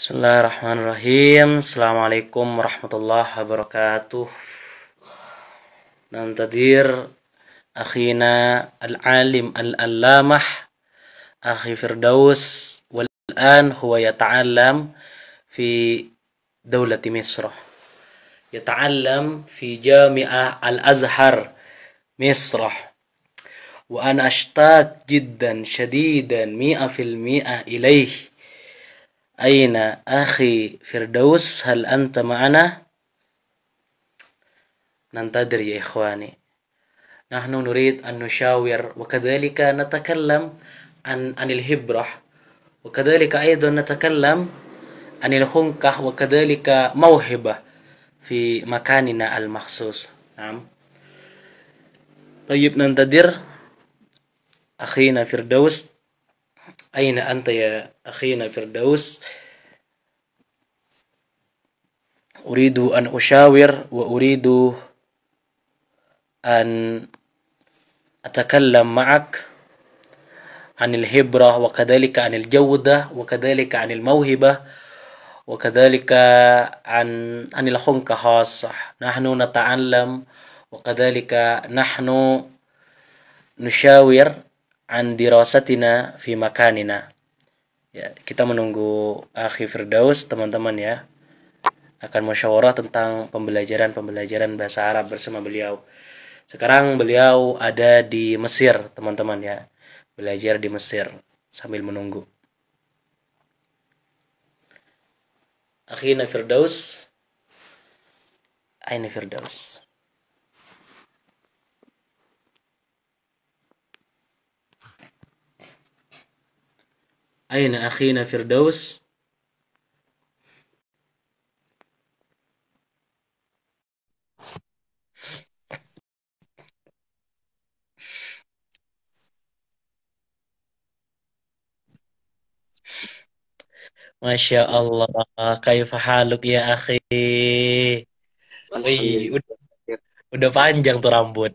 بسم الله الرحمن الرحيم السلام عليكم ورحمة الله وبركاته ننتظر أخينا العالم الألامح أخي فردوس والآن هو يتعلم في دولة مصر يتعلم في جامعة الأزهر مصر وأنا أشتاق جدا شديدا مئة في المئة إليه أين أخي فردوس هل أنت معنا؟ ننتظر يا إخواني نحن نريد أن نشاور وكذلك نتكلم عن عن الهبرة وكذلك أيضا نتكلم عن الخنقة وكذلك موهبة في مكاننا المخصوص نعم طيب ننتظر أخينا فردوس أين أنت يا أخينا فردوس أريد أن أشاور وأريد أن أتكلم معك عن الهبرة وكذلك عن الجودة وكذلك عن الموهبة وكذلك عن عن الخنق خاصة نحن نتعلم وكذلك نحن نشاور andirasatina fi makanina. Ya, kita menunggu Akhir Firdaus teman-teman ya akan musyawarah tentang pembelajaran-pembelajaran bahasa Arab bersama beliau. Sekarang beliau ada di Mesir, teman-teman ya. Belajar di Mesir sambil menunggu. Akhirnya Firdaus. Aina Firdaus. aina, akhina Firdaus, Masya Allah, kaif haluk ya akhi. Wih, udah, udah panjang tuh rambut.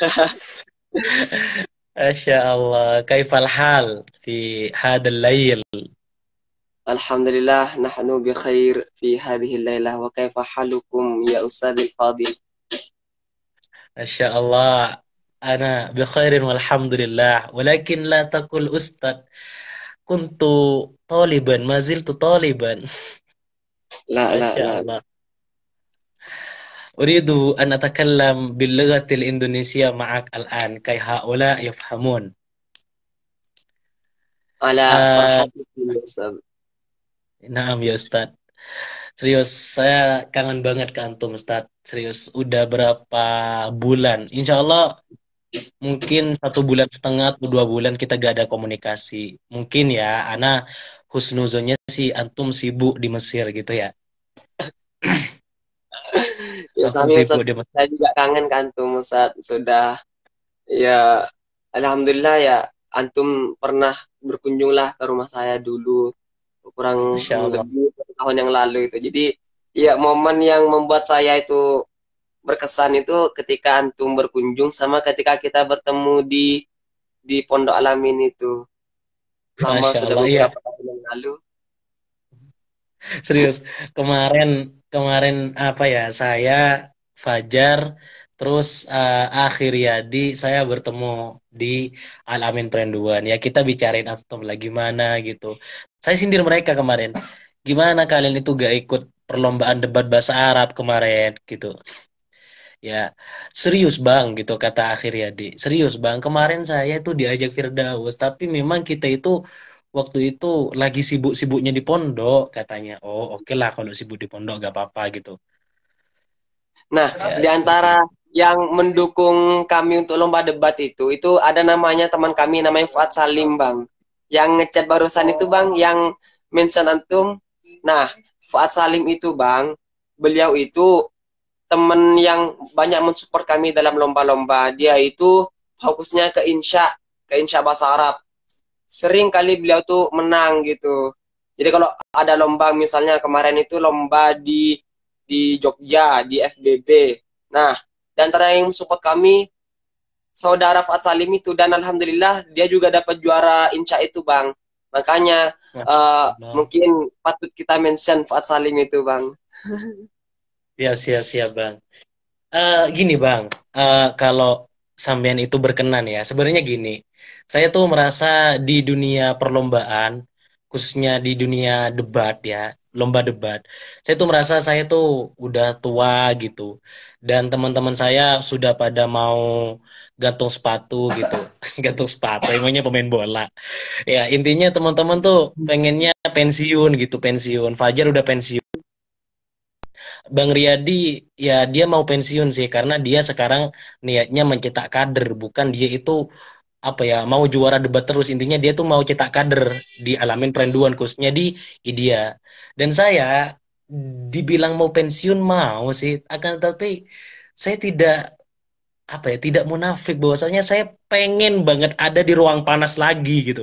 ما شاء الله كيف الحال في هذا الليل الحمد لله نحن بخير في هذه الليلة وكيف حالكم يا أستاذ الفاضل ما شاء الله أنا بخير والحمد لله ولكن لا تقل أستاذ كنت طالبا ما زلت طالبا لا لا لا الله. أريد أن أتكلم باللغة الإندونيسية معك الآن كي هؤلاء يفهمون على نعم يا أستاذ. Serius, saya kangen banget ke Antum Ustaz. Serius, udah berapa bulan? Insya Allah mungkin satu bulan setengah atau dua bulan kita gak ada komunikasi. Mungkin ya, Ana husnuzonnya si Antum sibuk di Mesir gitu ya. ya saya juga kangen kan antum Ustaz sudah ya alhamdulillah ya antum pernah berkunjunglah ke rumah saya dulu kurang lebih tahun yang lalu itu. Jadi ya momen yang membuat saya itu berkesan itu ketika antum berkunjung sama ketika kita bertemu di di Pondok Alamin itu. Lama Masya sudah iya. tahun yang lalu. Serius, kemarin kemarin apa ya saya Fajar terus uh, akhir Yadi saya bertemu di Al Amin Perenduan ya kita bicarain lagi gimana gitu saya sindir mereka kemarin gimana kalian itu gak ikut perlombaan debat bahasa Arab kemarin gitu ya serius bang gitu kata akhir Yadi serius bang kemarin saya itu diajak Firdaus tapi memang kita itu waktu itu lagi sibuk-sibuknya di pondok katanya oh oke okay lah kalau sibuk di pondok gak apa-apa gitu nah ya, di antara yang mendukung kami untuk lomba debat itu itu ada namanya teman kami namanya Fuad Salim bang yang ngechat barusan itu bang yang mention antum nah Fuad Salim itu bang beliau itu teman yang banyak mensupport kami dalam lomba-lomba dia itu fokusnya ke insya ke insya bahasa Arab sering kali beliau tuh menang gitu. Jadi kalau ada lomba misalnya kemarin itu lomba di di Jogja di FBB. Nah, dan antara yang support kami saudara Fat Salim itu dan alhamdulillah dia juga dapat juara inca itu, Bang. Makanya ya, uh, mungkin patut kita mention Fat Salim itu, Bang. Siap, siap, siap, Bang. Uh, gini, Bang. Uh, kalau sampean itu berkenan ya. Sebenarnya gini, saya tuh merasa di dunia perlombaan, khususnya di dunia debat ya, lomba debat, saya tuh merasa saya tuh udah tua gitu. Dan teman-teman saya sudah pada mau gantung sepatu gitu. gantung sepatu, emangnya pemain bola. Ya, intinya teman-teman tuh pengennya pensiun gitu, pensiun. Fajar udah pensiun Bang Riyadi ya dia mau pensiun sih karena dia sekarang niatnya mencetak kader bukan dia itu apa ya mau juara debat terus intinya dia tuh mau cetak kader di alamin perenduan khususnya di India dan saya dibilang mau pensiun mau sih akan tapi saya tidak apa ya tidak munafik bahwasanya saya pengen banget ada di ruang panas lagi gitu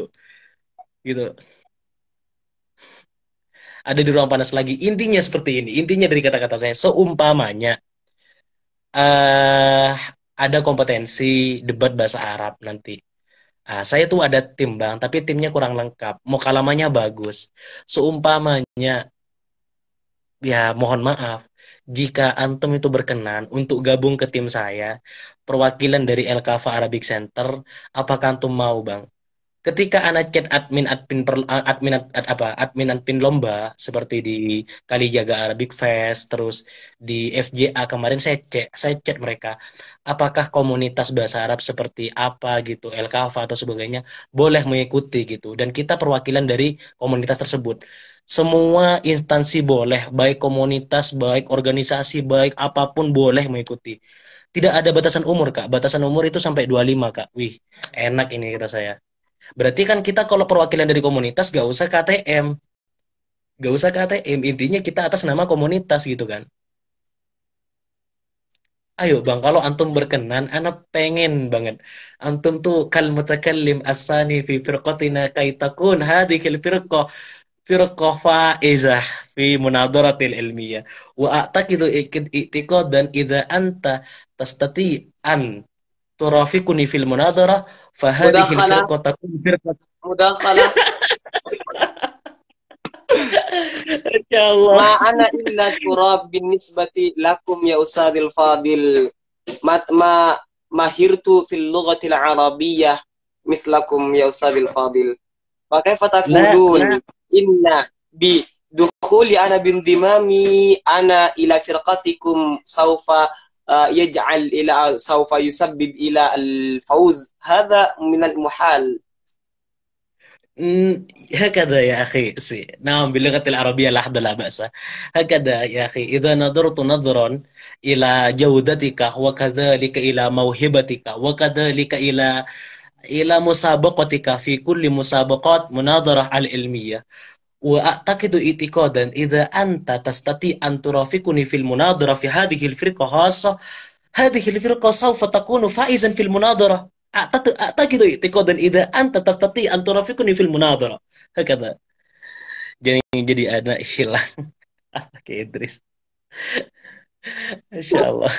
gitu ada di ruang panas lagi. Intinya seperti ini. Intinya dari kata-kata saya, seumpamanya uh, ada kompetensi debat bahasa Arab nanti. Uh, saya tuh ada tim bang, tapi timnya kurang lengkap. Mau kalamanya bagus. Seumpamanya, ya mohon maaf, jika antum itu berkenan untuk gabung ke tim saya, perwakilan dari LKFA Arabic Center, apakah antum mau bang? ketika anak chat admin admin per, admin ad, ad, apa admin admin lomba seperti di kali jaga Arabic Fest terus di FJA kemarin saya cek saya chat mereka apakah komunitas bahasa Arab seperti apa gitu LKV atau sebagainya boleh mengikuti gitu dan kita perwakilan dari komunitas tersebut semua instansi boleh baik komunitas baik organisasi baik apapun boleh mengikuti tidak ada batasan umur kak batasan umur itu sampai 25 kak wih enak ini kata saya Berarti kan kita kalau perwakilan dari komunitas gak usah KTM. Gak usah KTM, intinya kita atas nama komunitas gitu kan. Ayo bang, kalau antum berkenan, anak pengen banget. Antum tuh kal mutakallim asani fi firqatina kaitakun hadikil firqo firqah faizah fi munadaratil ilmiyah. Wa a'taqidu dan idza anta tastati an turafiquni fil munadarah Fahadihi firqatatu mudakhalah Ma ana illa turab bin nisbati lakum ya usadil fadil mat ma mahirtu fil lughatil arabiyyah mislakum ya usadil fadil pakai kaifa taqulun inna bi dukhuli ana bin dimami ana ila firqatikum saufa آه، يجعل إلى سوف يسبب إلى الفوز هذا من المحال هكذا يا أخي سي. نعم باللغة العربية لحظة لا بأس هكذا يا أخي إذا نظرت نظرا إلى جودتك وكذلك إلى موهبتك وكذلك إلى إلى مسابقتك في كل مسابقات مناظرة العلمية wa aqtaqidu itiqadan idza anta tastati an turafiquni fil munadara fi hadhihi al firqa khassa hadhihi al firqa sawfa takunu faizan fil munadara aqtaqidu itiqadan idza anta tastati an turafiquni fil munadara hakadha jadi jadi anak hilang kayak Idris Insyaallah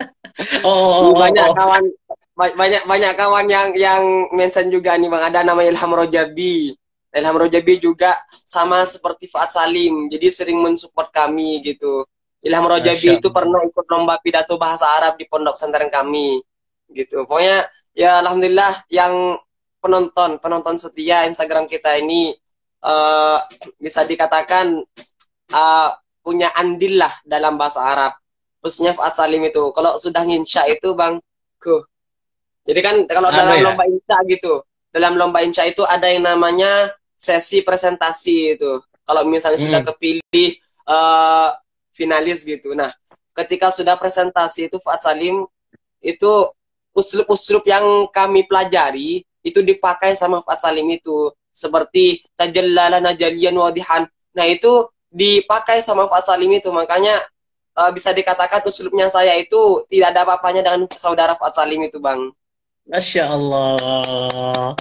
oh, oh, oh, banyak kawan banyak banyak kawan yang yang mention juga nih Bang ada namanya Ilham Rojabi Ilham Rojabi juga sama seperti Fuad Salim, jadi sering mensupport kami gitu. Ilham Rojabi Asyam. itu pernah ikut lomba pidato bahasa Arab di pondok pesantren kami gitu. Pokoknya ya alhamdulillah yang penonton penonton setia Instagram kita ini uh, bisa dikatakan uh, punya andil lah dalam bahasa Arab. Khususnya Fuad Salim itu. Kalau sudah insya itu Bang, ku. Jadi kan kalau dalam ya? lomba insya gitu, dalam lomba insya itu ada yang namanya sesi presentasi itu. Kalau misalnya hmm. sudah kepilih uh, finalis gitu. Nah, ketika sudah presentasi itu Fuad Salim itu uslub-uslub yang kami pelajari itu dipakai sama Fuad Salim itu seperti tajallala najalian wadihan. Nah, itu dipakai sama Fuad Salim itu makanya uh, bisa dikatakan uslubnya saya itu tidak ada apa-apanya dengan saudara Fuad Salim itu, Bang. Masya Allah.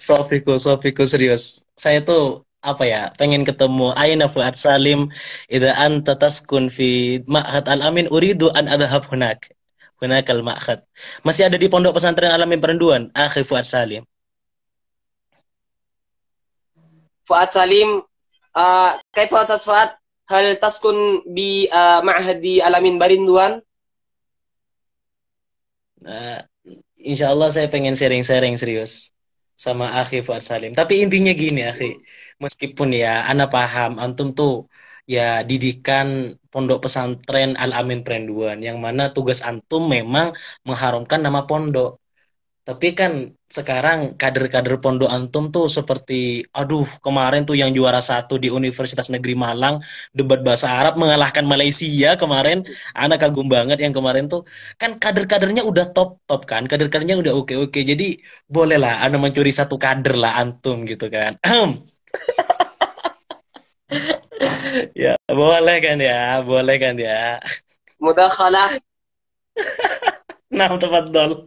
Sofiku, Sofiku serius. Saya tuh apa ya pengen ketemu Aina Fuad Salim ida anta taskun fi ma'had al amin uridu an adhab hunak hunak al ma'had masih ada di pondok pesantren alamin perenduan akhi Fuad Salim Fuad Salim uh, eh, kayak Fuad Fuad hal taskun bi uh, eh, di alamin barinduan uh, nah, Allah saya pengen sharing-sharing serius sama Akhi Fuad Salim. Tapi intinya gini Akhi, meskipun ya Anda paham antum tuh ya didikan pondok pesantren Al Amin Prenduan, yang mana tugas antum memang mengharumkan nama pondok. Tapi kan sekarang kader-kader pondok antum tuh seperti aduh kemarin tuh yang juara satu di Universitas Negeri Malang debat bahasa Arab mengalahkan Malaysia kemarin anak kagum banget yang kemarin tuh kan kader-kadernya udah top top kan kader-kadernya udah oke oke jadi bolehlah anda mencuri satu kader lah antum gitu kan ya boleh kan ya boleh kan ya mudah kalah nah tempat dol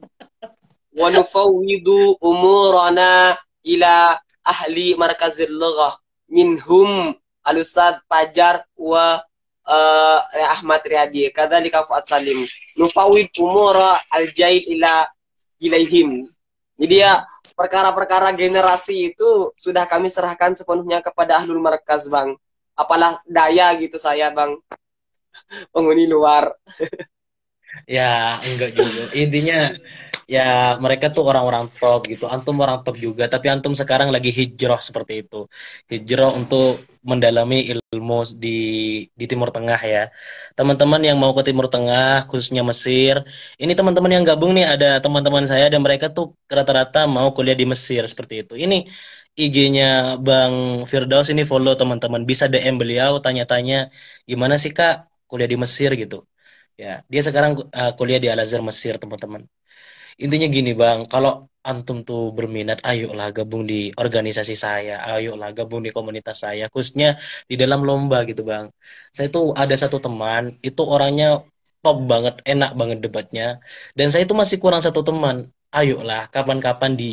ونفوض أمورنا umurana ila ahli اللغة منهم minhum al و Pajar wa uh, Ahmad Riyadi kadzalika Fuad Salim nufawid umura al ila jadi ya perkara-perkara generasi itu sudah kami serahkan sepenuhnya kepada ahlul markaz bang apalah daya gitu saya bang penghuni luar ya enggak juga intinya ya mereka tuh orang-orang top gitu antum orang top juga tapi antum sekarang lagi hijrah seperti itu hijrah untuk mendalami ilmu di di Timur Tengah ya teman-teman yang mau ke Timur Tengah khususnya Mesir ini teman-teman yang gabung nih ada teman-teman saya dan mereka tuh rata-rata mau kuliah di Mesir seperti itu ini IG-nya Bang Firdaus ini follow teman-teman bisa DM beliau tanya-tanya gimana sih kak kuliah di Mesir gitu ya dia sekarang uh, kuliah di Al Azhar Mesir teman-teman intinya gini bang kalau antum tuh berminat ayolah gabung di organisasi saya ayolah gabung di komunitas saya khususnya di dalam lomba gitu bang saya tuh ada satu teman itu orangnya top banget enak banget debatnya dan saya itu masih kurang satu teman ayolah kapan-kapan di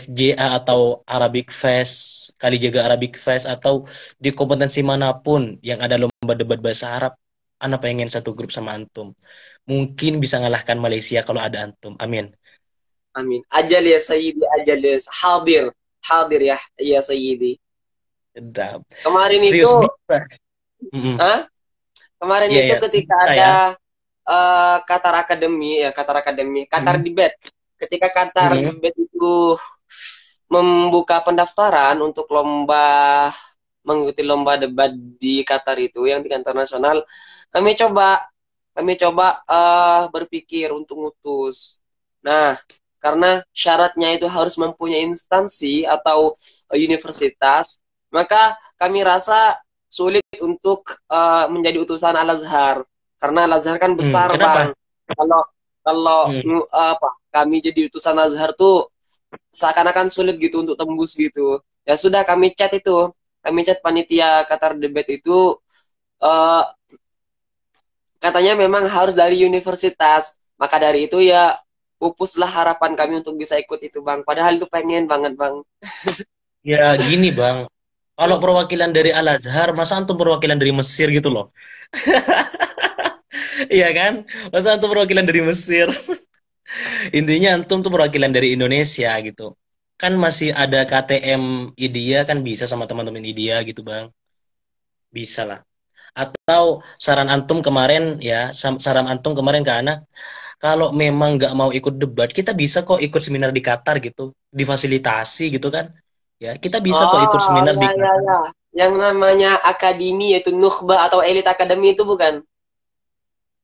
FJA atau Arabic Fest kali jaga Arabic Fest atau di kompetensi manapun yang ada lomba debat bahasa Arab Anak pengen satu grup sama antum. Mungkin bisa ngalahkan Malaysia kalau ada antum. Amin. Amin. Ajal ya Sayyidi, ajal ya hadir. Hadir ya ya Sayyidi. Sedap. Kemarin Serius itu bisa. Hah? Kemarin yeah, itu yeah. ketika nah, ada ya. uh, Qatar Academy ya, Qatar Academy, Qatar hmm. Debate. Ketika Qatar hmm. Debate itu membuka pendaftaran untuk lomba mengikuti lomba debat di Qatar itu yang di kantor nasional kami coba kami coba uh, berpikir untuk ngutus nah karena syaratnya itu harus mempunyai instansi atau uh, universitas maka kami rasa sulit untuk uh, menjadi utusan Al Azhar karena Al Azhar kan hmm, besar hmm, bang kalau kalau hmm. uh, apa kami jadi utusan Al Azhar tuh seakan-akan sulit gitu untuk tembus gitu ya sudah kami chat itu kami chat panitia Qatar Debat itu uh, katanya memang harus dari universitas. Maka dari itu ya pupuslah harapan kami untuk bisa ikut itu bang. Padahal itu pengen banget bang. ya gini bang, kalau perwakilan dari Al Azhar, masa antum perwakilan dari Mesir gitu loh? iya kan? Masa antum perwakilan dari Mesir? Intinya antum tuh perwakilan dari Indonesia gitu kan masih ada KTM IDEA kan bisa sama teman-teman IDEA gitu bang bisa lah atau saran antum kemarin ya saran antum kemarin ke anak kalau memang nggak mau ikut debat kita bisa kok ikut seminar di Qatar gitu difasilitasi gitu kan ya kita bisa oh, kok ikut oh, seminar ya, di ya, Qatar. Ya, yang namanya akademi yaitu Nuhba atau elit akademi itu bukan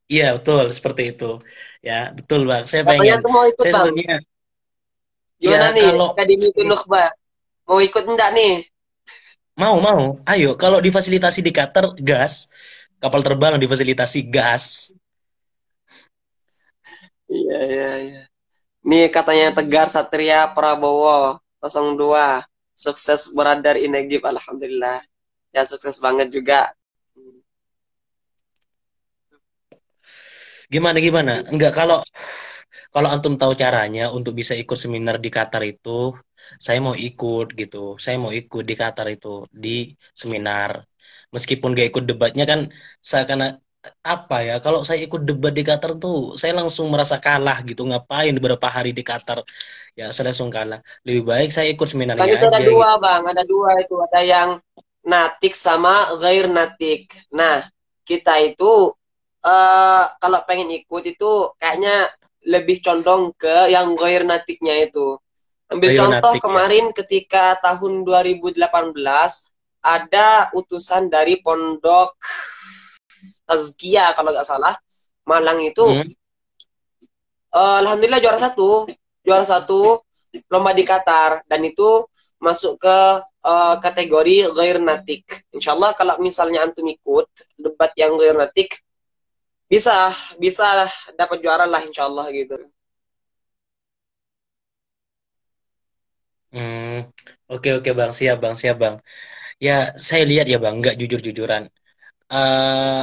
iya betul seperti itu ya betul bang saya pengen saya sebenarnya Gimana ya, nih kalau... Akademi Nukba? Mau ikut enggak nih? Mau, mau. Ayo, kalau difasilitasi di Qatar, gas. Kapal terbang difasilitasi gas. Iya, iya, iya. Nih katanya Tegar Satria Prabowo 02. Sukses berada in Egypt, Alhamdulillah. Ya, sukses banget juga. Gimana, gimana? Enggak, kalau kalau antum tahu caranya untuk bisa ikut seminar di Qatar itu, saya mau ikut gitu. Saya mau ikut di Qatar itu di seminar. Meskipun gak ikut debatnya kan saya karena apa ya kalau saya ikut debat di Qatar tuh saya langsung merasa kalah gitu ngapain beberapa hari di Qatar ya saya langsung kalah lebih baik saya ikut seminarnya Tapi aja ada dua gitu. bang ada dua itu ada yang natik sama gair natik nah kita itu uh, kalau pengen ikut itu kayaknya lebih condong ke yang goir natiknya itu. Ambil contoh natik. Ya. kemarin ketika tahun 2018 ada utusan dari pondok Tazkia kalau nggak salah Malang itu hmm. uh, alhamdulillah juara satu juara satu lomba di Qatar dan itu masuk ke uh, kategori goir natik. Insyaallah kalau misalnya antum ikut debat yang goir natik bisa bisa dapat juara lah insya Allah gitu hmm oke oke bang siap bang siap bang ya saya lihat ya bang nggak jujur jujuran uh, eh,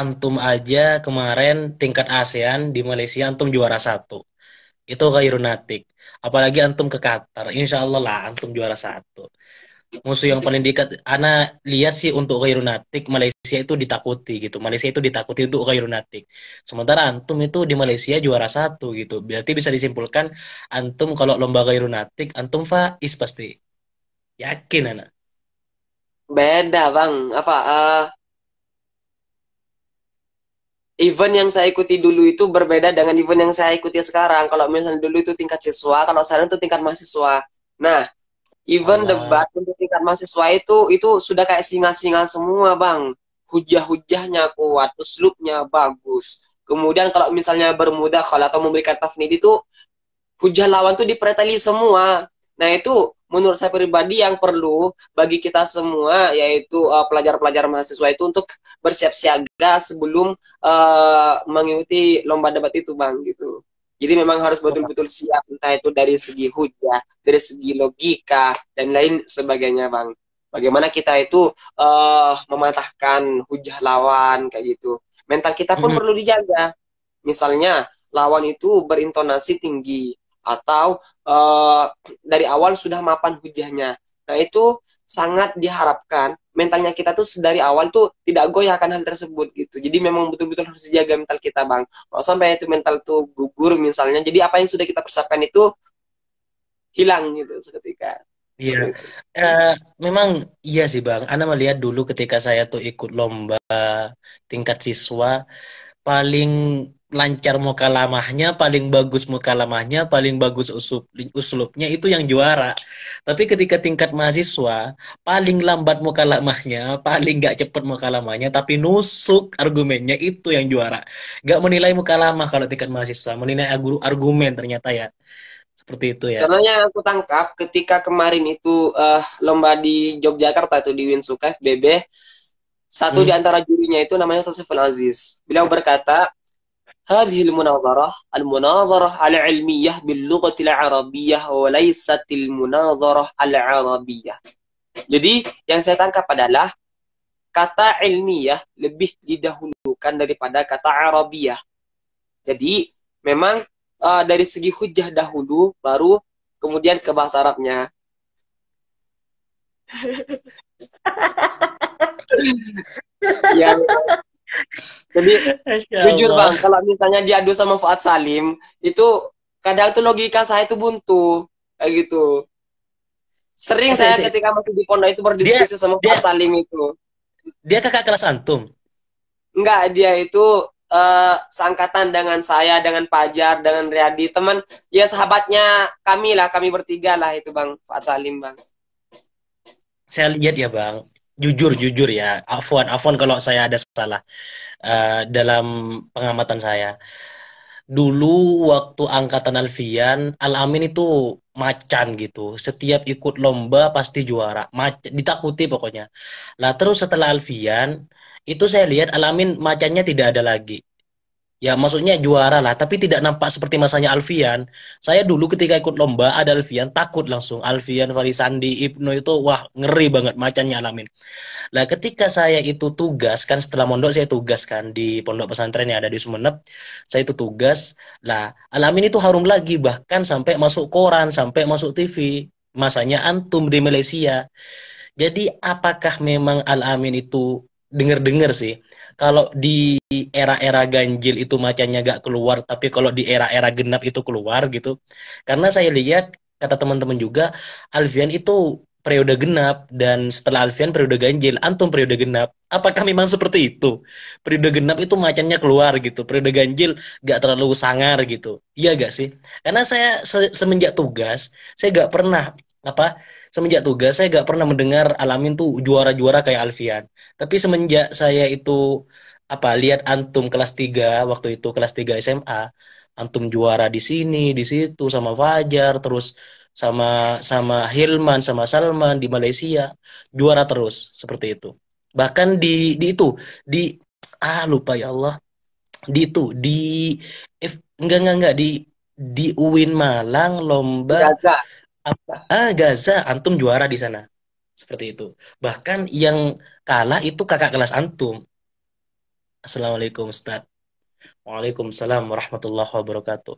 antum aja kemarin tingkat ASEAN di Malaysia antum juara satu itu kairunatik apalagi antum ke Qatar insya Allah lah antum juara satu musuh yang paling dekat Anak lihat sih untuk kairunatik Malaysia Malaysia itu ditakuti gitu. Malaysia itu ditakuti untuk natik. Sementara antum itu di Malaysia juara satu gitu. Berarti bisa disimpulkan antum kalau lomba natik antum faiz pasti. Yakin anak. Beda bang. Apa? Uh, event yang saya ikuti dulu itu berbeda dengan event yang saya ikuti sekarang. Kalau misalnya dulu itu tingkat siswa, kalau sekarang itu tingkat mahasiswa. Nah, event Alah. debat untuk tingkat mahasiswa itu itu sudah kayak singa-singa semua, Bang hujah-hujahnya kuat, uslubnya bagus. Kemudian kalau misalnya Bermuda, kalau atau memberikan tafnid itu hujah lawan tuh dipreteli semua. Nah, itu menurut saya pribadi yang perlu bagi kita semua yaitu eh, pelajar-pelajar uh, mahasiswa itu untuk bersiap siaga sebelum uh, mengikuti lomba debat itu bang gitu jadi memang harus betul-betul siap entah itu dari segi hujah dari segi logika dan lain sebagainya bang bagaimana kita itu uh, mematahkan hujah lawan kayak gitu mental kita pun -hmm. perlu dijaga misalnya lawan itu berintonasi tinggi atau uh, dari awal sudah mapan hujahnya nah itu sangat diharapkan mentalnya kita tuh dari awal tuh tidak goyah akan hal tersebut gitu. Jadi memang betul-betul harus dijaga mental kita bang. Kalau sampai itu mental tuh gugur misalnya, jadi apa yang sudah kita persiapkan itu hilang gitu seketika. Iya, uh, memang iya sih Bang. Anda melihat dulu ketika saya tuh ikut lomba tingkat siswa, paling lancar muka lamahnya, paling bagus muka lamahnya, paling bagus usup uslupnya itu yang juara. Tapi ketika tingkat mahasiswa, paling lambat muka lamahnya, paling gak cepet lamahnya, tapi nusuk argumennya itu yang juara. Gak menilai muka lamah kalau tingkat mahasiswa, menilai argumen ternyata ya. Seperti itu ya. Karena yang aku tangkap ketika kemarin itu uh, lomba di Yogyakarta itu di Winsuka FBB, satu hmm. di antara jurinya itu namanya Sosifun Aziz. Beliau berkata, al-munadharah هذه المناظرة المناظرة العلمية باللغة العربية munadharah المناظرة العربية. Jadi yang saya tangkap adalah kata ilmiah lebih didahulukan daripada kata Arabiah. Jadi memang uh, dari segi hujah dahulu, baru kemudian ke bahasa Arabnya. ya. Jadi jujur bang, kalau misalnya diadu sama Fuad Salim, itu kadang tuh logika saya itu buntu kayak gitu. Sering saya ketika masih di pondok itu berdiskusi dia, sama Fuad dia, Salim itu. Dia kakak kelas antum? Enggak, dia itu uh, seangkatan dengan saya, dengan Pajar, dengan Riyadi, teman ya sahabatnya kami lah, kami bertiga lah itu Bang Fat Salim Bang. Saya lihat ya Bang, jujur jujur ya, afwan afwan kalau saya ada salah uh, dalam pengamatan saya. Dulu waktu angkatan Alfian, Al Amin itu macan gitu. Setiap ikut lomba pasti juara. Mac ditakuti pokoknya. Lah terus setelah Alfian itu saya lihat Alamin macannya tidak ada lagi ya maksudnya juara lah tapi tidak nampak seperti masanya Alfian saya dulu ketika ikut lomba ada Alfian takut langsung Alfian Farisandi Ibnu itu wah ngeri banget macannya alamin lah ketika saya itu tugas kan setelah mondok saya tugas kan di pondok pesantren yang ada di Sumeneb saya itu tugas lah alamin itu harum lagi bahkan sampai masuk koran sampai masuk TV masanya antum di Malaysia jadi apakah memang Al Amin itu dengar-dengar sih kalau di era-era ganjil itu macannya gak keluar tapi kalau di era-era genap itu keluar gitu karena saya lihat kata teman-teman juga Alfian itu periode genap dan setelah Alfian periode ganjil antum periode genap apakah memang seperti itu periode genap itu macannya keluar gitu periode ganjil gak terlalu sangar gitu iya gak sih karena saya se semenjak tugas saya gak pernah apa semenjak tugas saya gak pernah mendengar Alamin tuh juara-juara kayak Alfian. Tapi semenjak saya itu apa lihat antum kelas 3 waktu itu kelas 3 SMA, antum juara di sini, di situ sama Fajar terus sama sama Hilman sama Salman di Malaysia juara terus seperti itu. Bahkan di di itu di ah lupa ya Allah di itu di F, enggak enggak enggak di di UIN Malang lomba Gaza apa ah Gaza antum juara di sana seperti itu bahkan yang kalah itu kakak kelas antum assalamualaikum Ustaz Waalaikumsalam warahmatullahi wabarakatuh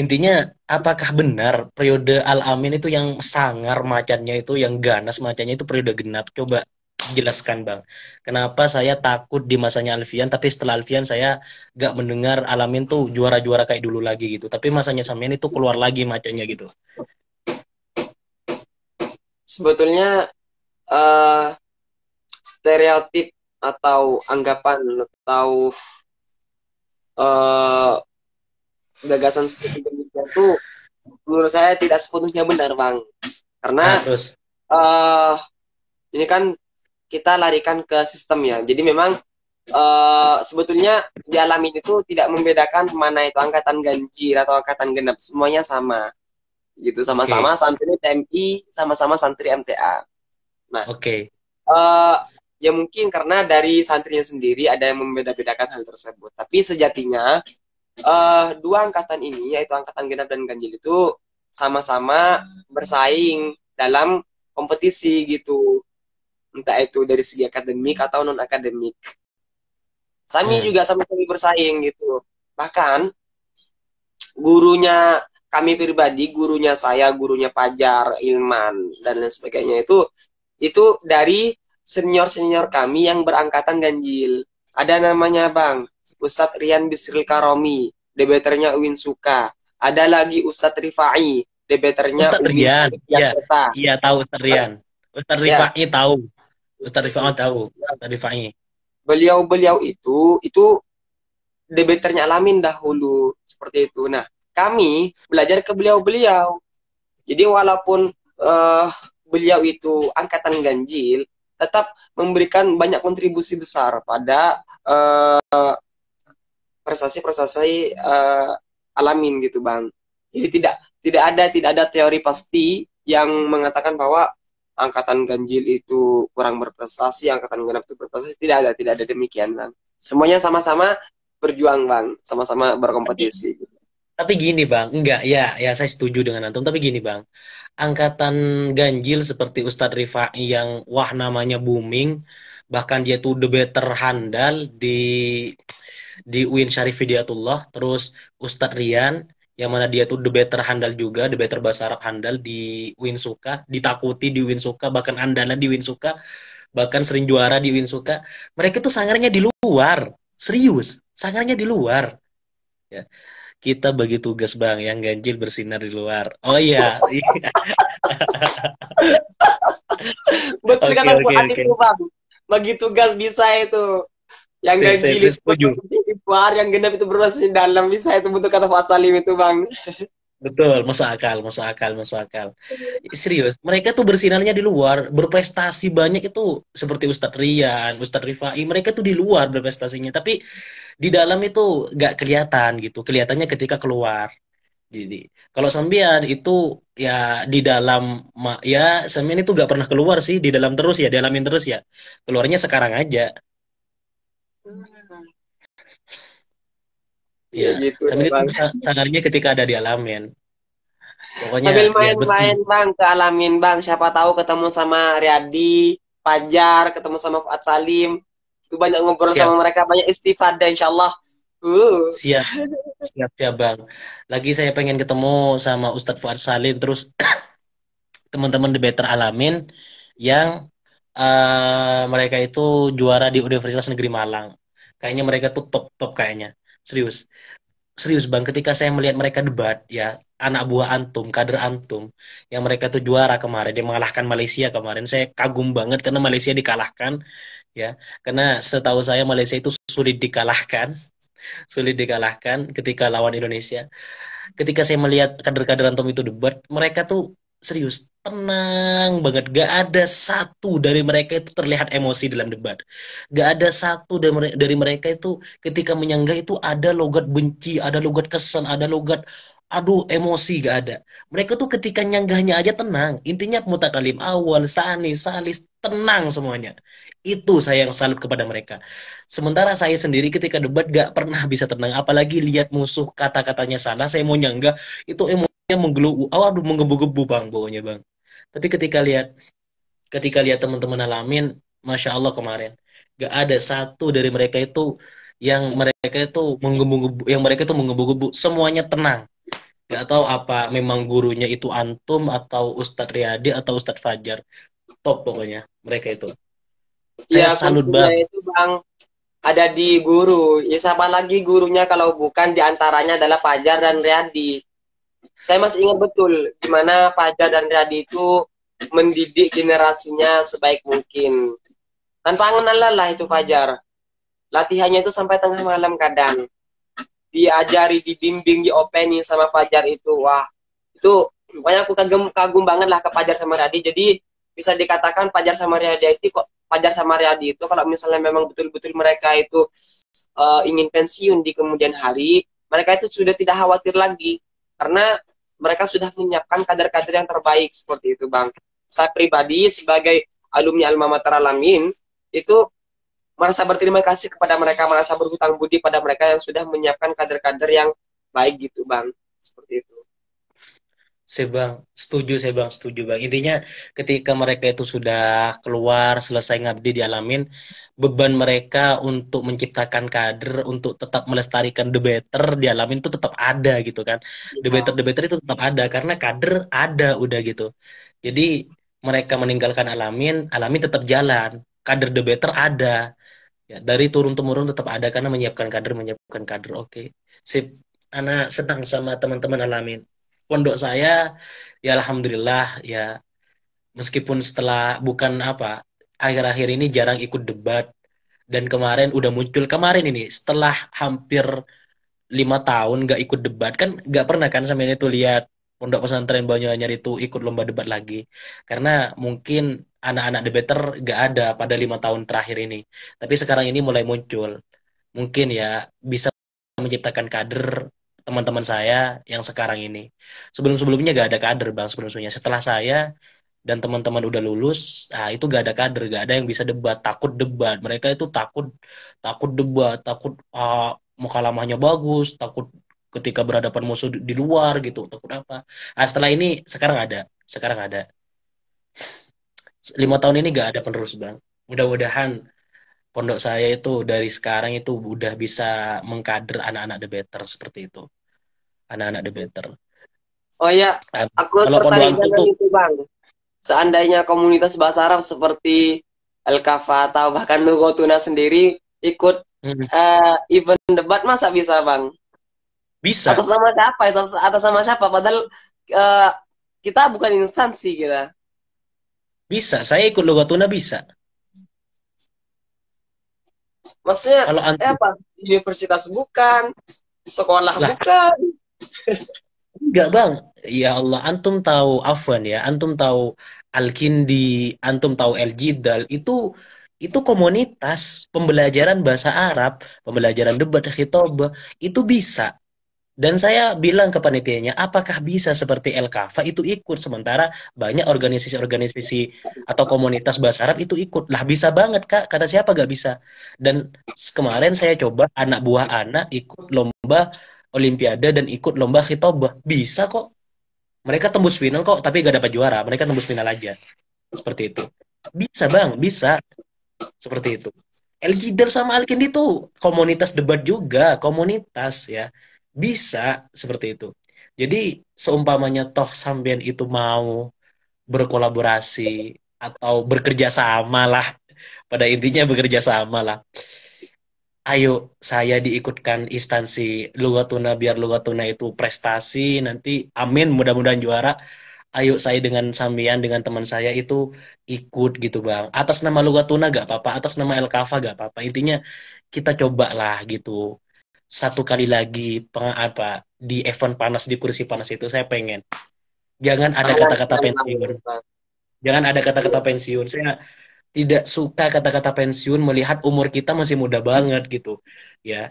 intinya apakah benar periode Al Amin itu yang sangar macannya itu yang ganas macannya itu periode genap coba jelaskan bang kenapa saya takut di masanya Alfian tapi setelah Alfian saya gak mendengar Alamin tuh juara-juara kayak dulu lagi gitu tapi masanya Samian itu keluar lagi macamnya gitu sebetulnya uh, stereotip atau anggapan atau uh, gagasan seperti itu menurut saya tidak sepenuhnya benar bang karena Uh, ini kan kita larikan ke sistem ya Jadi memang uh, sebetulnya di alam ini tuh tidak membedakan mana itu angkatan ganjil atau angkatan genap, semuanya sama. Gitu sama-sama okay. santri TMI, sama-sama santri MTA. Nah, oke. Okay. Eh, ya mungkin karena dari santrinya sendiri ada yang membeda-bedakan hal tersebut. Tapi sejatinya uh, dua angkatan ini yaitu angkatan genap dan ganjil itu sama-sama bersaing dalam kompetisi gitu entah itu dari segi akademik atau non akademik. Sami hmm. juga sama-sama bersaing gitu. Bahkan gurunya kami pribadi, gurunya saya, gurunya Pajar, Ilman dan lain sebagainya itu itu dari senior-senior kami yang berangkatan ganjil. Ada namanya Bang Ustadz Rian Bisril Karomi, debaternya Uwin Suka. Ada lagi Ustadz Rifai, debaternya Ustadz Rian. Iya, iya tahu Ustadz Rian. Iya. Ustadz Rifai ya. tahu. Ustaz Rifai tahu, Ustaz Rifa'i. Beliau-beliau itu, itu debaternya alamin dahulu, seperti itu. Nah, kami belajar ke beliau-beliau. Jadi walaupun uh, beliau itu angkatan ganjil, tetap memberikan banyak kontribusi besar pada uh, prestasi-prestasi uh, alamin gitu bang. Jadi tidak tidak ada tidak ada teori pasti yang mengatakan bahwa angkatan ganjil itu kurang berprestasi, angkatan genap itu berprestasi, tidak ada, tidak ada demikian, Bang. Semuanya sama-sama berjuang, Bang. Sama-sama berkompetisi. Tapi, gini, Bang. Enggak, ya, ya saya setuju dengan Antum, tapi gini, Bang. Angkatan ganjil seperti Ustadz Rifai yang wah namanya booming, bahkan dia tuh the better handal di di Uin Syarif Hidayatullah. terus Ustadz Rian, yang mana dia tuh the better handal juga, the better bahasa Arab handal di Winsuka, ditakuti di Winsuka, bahkan andalan di Winsuka, bahkan sering juara di Winsuka. Mereka tuh sangarnya di luar, serius, sangarnya di luar. Ya. Kita bagi tugas bang, yang ganjil bersinar di luar. Oh iya. iya. Betul kata Bu Hanif bang, bagi tugas bisa itu yang gak ganjil yes, itu luar, yang genap itu berbasis dalam. Bisa itu butuh kata Fuad Salim itu, Bang. Betul, masuk akal, masuk akal, masuk akal. Serius, mereka tuh bersinarnya di luar, berprestasi banyak itu seperti Ustadz Rian, Ustadz Rifai, mereka tuh di luar berprestasinya, tapi di dalam itu gak kelihatan gitu, kelihatannya ketika keluar. Jadi, kalau Sambian itu ya di dalam, ya Sambian itu gak pernah keluar sih, di dalam terus ya, di dalamin terus ya. Keluarnya sekarang aja. Iya, ya, gitu. Sambil ya, itu sadarnya ketika ada di alamin. Pokoknya sambil main-main ya, bang ke alamin bang, siapa tahu ketemu sama Riyadi, Pajar, ketemu sama Fuad Salim. Itu banyak ngobrol siap. sama mereka, banyak istifadah insyaallah. Uh. Siap. Siap ya bang. Lagi saya pengen ketemu sama Ustadz Fuad Salim terus teman-teman di Better Alamin yang uh, mereka itu juara di Universitas Negeri Malang. Kayaknya mereka tuh top top kayaknya. Serius. Serius Bang, ketika saya melihat mereka debat ya, anak buah antum, kader antum yang mereka tuh juara kemarin, dia mengalahkan Malaysia kemarin. Saya kagum banget karena Malaysia dikalahkan ya. Karena setahu saya Malaysia itu sulit dikalahkan sulit dikalahkan ketika lawan Indonesia. Ketika saya melihat kader-kader antum itu debat, mereka tuh serius tenang banget gak ada satu dari mereka itu terlihat emosi dalam debat gak ada satu dari mereka itu ketika menyanggah itu ada logat benci ada logat kesan ada logat aduh emosi gak ada mereka tuh ketika nyanggahnya aja tenang intinya mutakalim awal sani salis tenang semuanya itu saya yang salut kepada mereka sementara saya sendiri ketika debat gak pernah bisa tenang apalagi lihat musuh kata-katanya salah saya mau nyanggah itu emosi yang menggelu oh, aduh menggebu-gebu bang pokoknya bang tapi ketika lihat ketika lihat teman-teman alamin masya Allah kemarin gak ada satu dari mereka itu yang mereka itu menggebu-gebu yang mereka itu menggebu-gebu semuanya tenang gak tahu apa memang gurunya itu antum atau Ustadz Riyadi atau Ustadz Fajar top pokoknya mereka itu saya ya, salut bang itu bang ada di guru ya sama lagi gurunya kalau bukan diantaranya adalah Fajar dan Riyadi saya masih ingat betul gimana Pajar dan Radi itu mendidik generasinya sebaik mungkin. Tanpa angan lah itu Fajar. Latihannya itu sampai tengah malam kadang. Diajari, dibimbing, diopeni sama Fajar itu. Wah, itu pokoknya aku kagum, kagum banget lah ke Fajar sama Radi. Jadi bisa dikatakan Fajar sama Radi itu kok Fajar sama Radi itu kalau misalnya memang betul-betul mereka itu uh, ingin pensiun di kemudian hari, mereka itu sudah tidak khawatir lagi karena mereka sudah menyiapkan kader-kader yang terbaik seperti itu bang saya pribadi sebagai alumni alma mater alamin itu merasa berterima kasih kepada mereka merasa berhutang budi pada mereka yang sudah menyiapkan kader-kader yang baik gitu bang seperti itu saya bang setuju saya bang setuju bang intinya ketika mereka itu sudah keluar selesai ngabdi dialamin beban mereka untuk menciptakan kader untuk tetap melestarikan debater dialamin itu tetap ada gitu kan debater debater itu tetap ada karena kader ada udah gitu jadi mereka meninggalkan alamin alamin tetap jalan kader debater ada ya dari turun temurun tetap ada karena menyiapkan kader menyiapkan kader oke sip Anak senang sama teman-teman alamin pondok saya ya alhamdulillah ya meskipun setelah bukan apa akhir-akhir ini jarang ikut debat dan kemarin udah muncul kemarin ini setelah hampir lima tahun gak ikut debat kan gak pernah kan sampai ini tuh lihat pondok pesantren Banyuanyar itu ikut lomba debat lagi karena mungkin anak-anak debater gak ada pada lima tahun terakhir ini tapi sekarang ini mulai muncul mungkin ya bisa menciptakan kader teman-teman saya yang sekarang ini. Sebelum-sebelumnya gak ada kader bang sebelumnya Setelah saya dan teman-teman udah lulus, nah itu gak ada kader, gak ada yang bisa debat, takut debat. Mereka itu takut takut debat, takut uh, ah, mukalamahnya bagus, takut ketika berhadapan musuh di luar gitu, takut apa. Nah, setelah ini sekarang ada, sekarang ada. Lima tahun ini gak ada penerus bang. Mudah-mudahan pondok saya itu dari sekarang itu udah bisa mengkader anak-anak the better seperti itu anak-anak the better oh ya aku tertarik dengan itu bang seandainya komunitas bahasa Arab seperti Al Kafa atau bahkan Lugotuna sendiri ikut hmm. uh, event debat masa bisa bang bisa atas nama siapa itu atas sama siapa padahal uh, kita bukan instansi kita bisa saya ikut Lugotuna bisa Maksudnya kalau eh, anti... eh apa? Universitas bukan, sekolah lah. bukan. Enggak bang, ya Allah antum tahu Afwan ya, antum tahu Al-Kindi, antum tahu El-Jidal itu itu komunitas pembelajaran bahasa Arab, pembelajaran debat khitab itu bisa dan saya bilang ke panitianya, apakah bisa seperti LKFA itu ikut sementara banyak organisasi-organisasi atau komunitas bahasa Arab itu ikut. Lah bisa banget Kak, kata siapa gak bisa. Dan kemarin saya coba anak buah anak ikut lomba olimpiade dan ikut lomba khitobah. Bisa kok. Mereka tembus final kok, tapi gak dapat juara. Mereka tembus final aja. Seperti itu. Bisa Bang, bisa. Seperti itu. Elkider sama Alkindi itu komunitas debat juga, komunitas ya bisa seperti itu. Jadi seumpamanya toh Sambian itu mau berkolaborasi atau bekerja sama lah. Pada intinya bekerja sama lah. Ayo saya diikutkan instansi tuna biar tuna itu prestasi nanti amin mudah-mudahan juara ayo saya dengan sambian dengan teman saya itu ikut gitu bang atas nama tuna gak apa-apa atas nama El Kafa gak apa-apa intinya kita coba lah gitu satu kali lagi peng, apa di event panas di kursi panas itu saya pengen jangan ada kata-kata pensiun jangan ada kata-kata iya. pensiun saya tidak suka kata-kata pensiun melihat umur kita masih muda banget gitu ya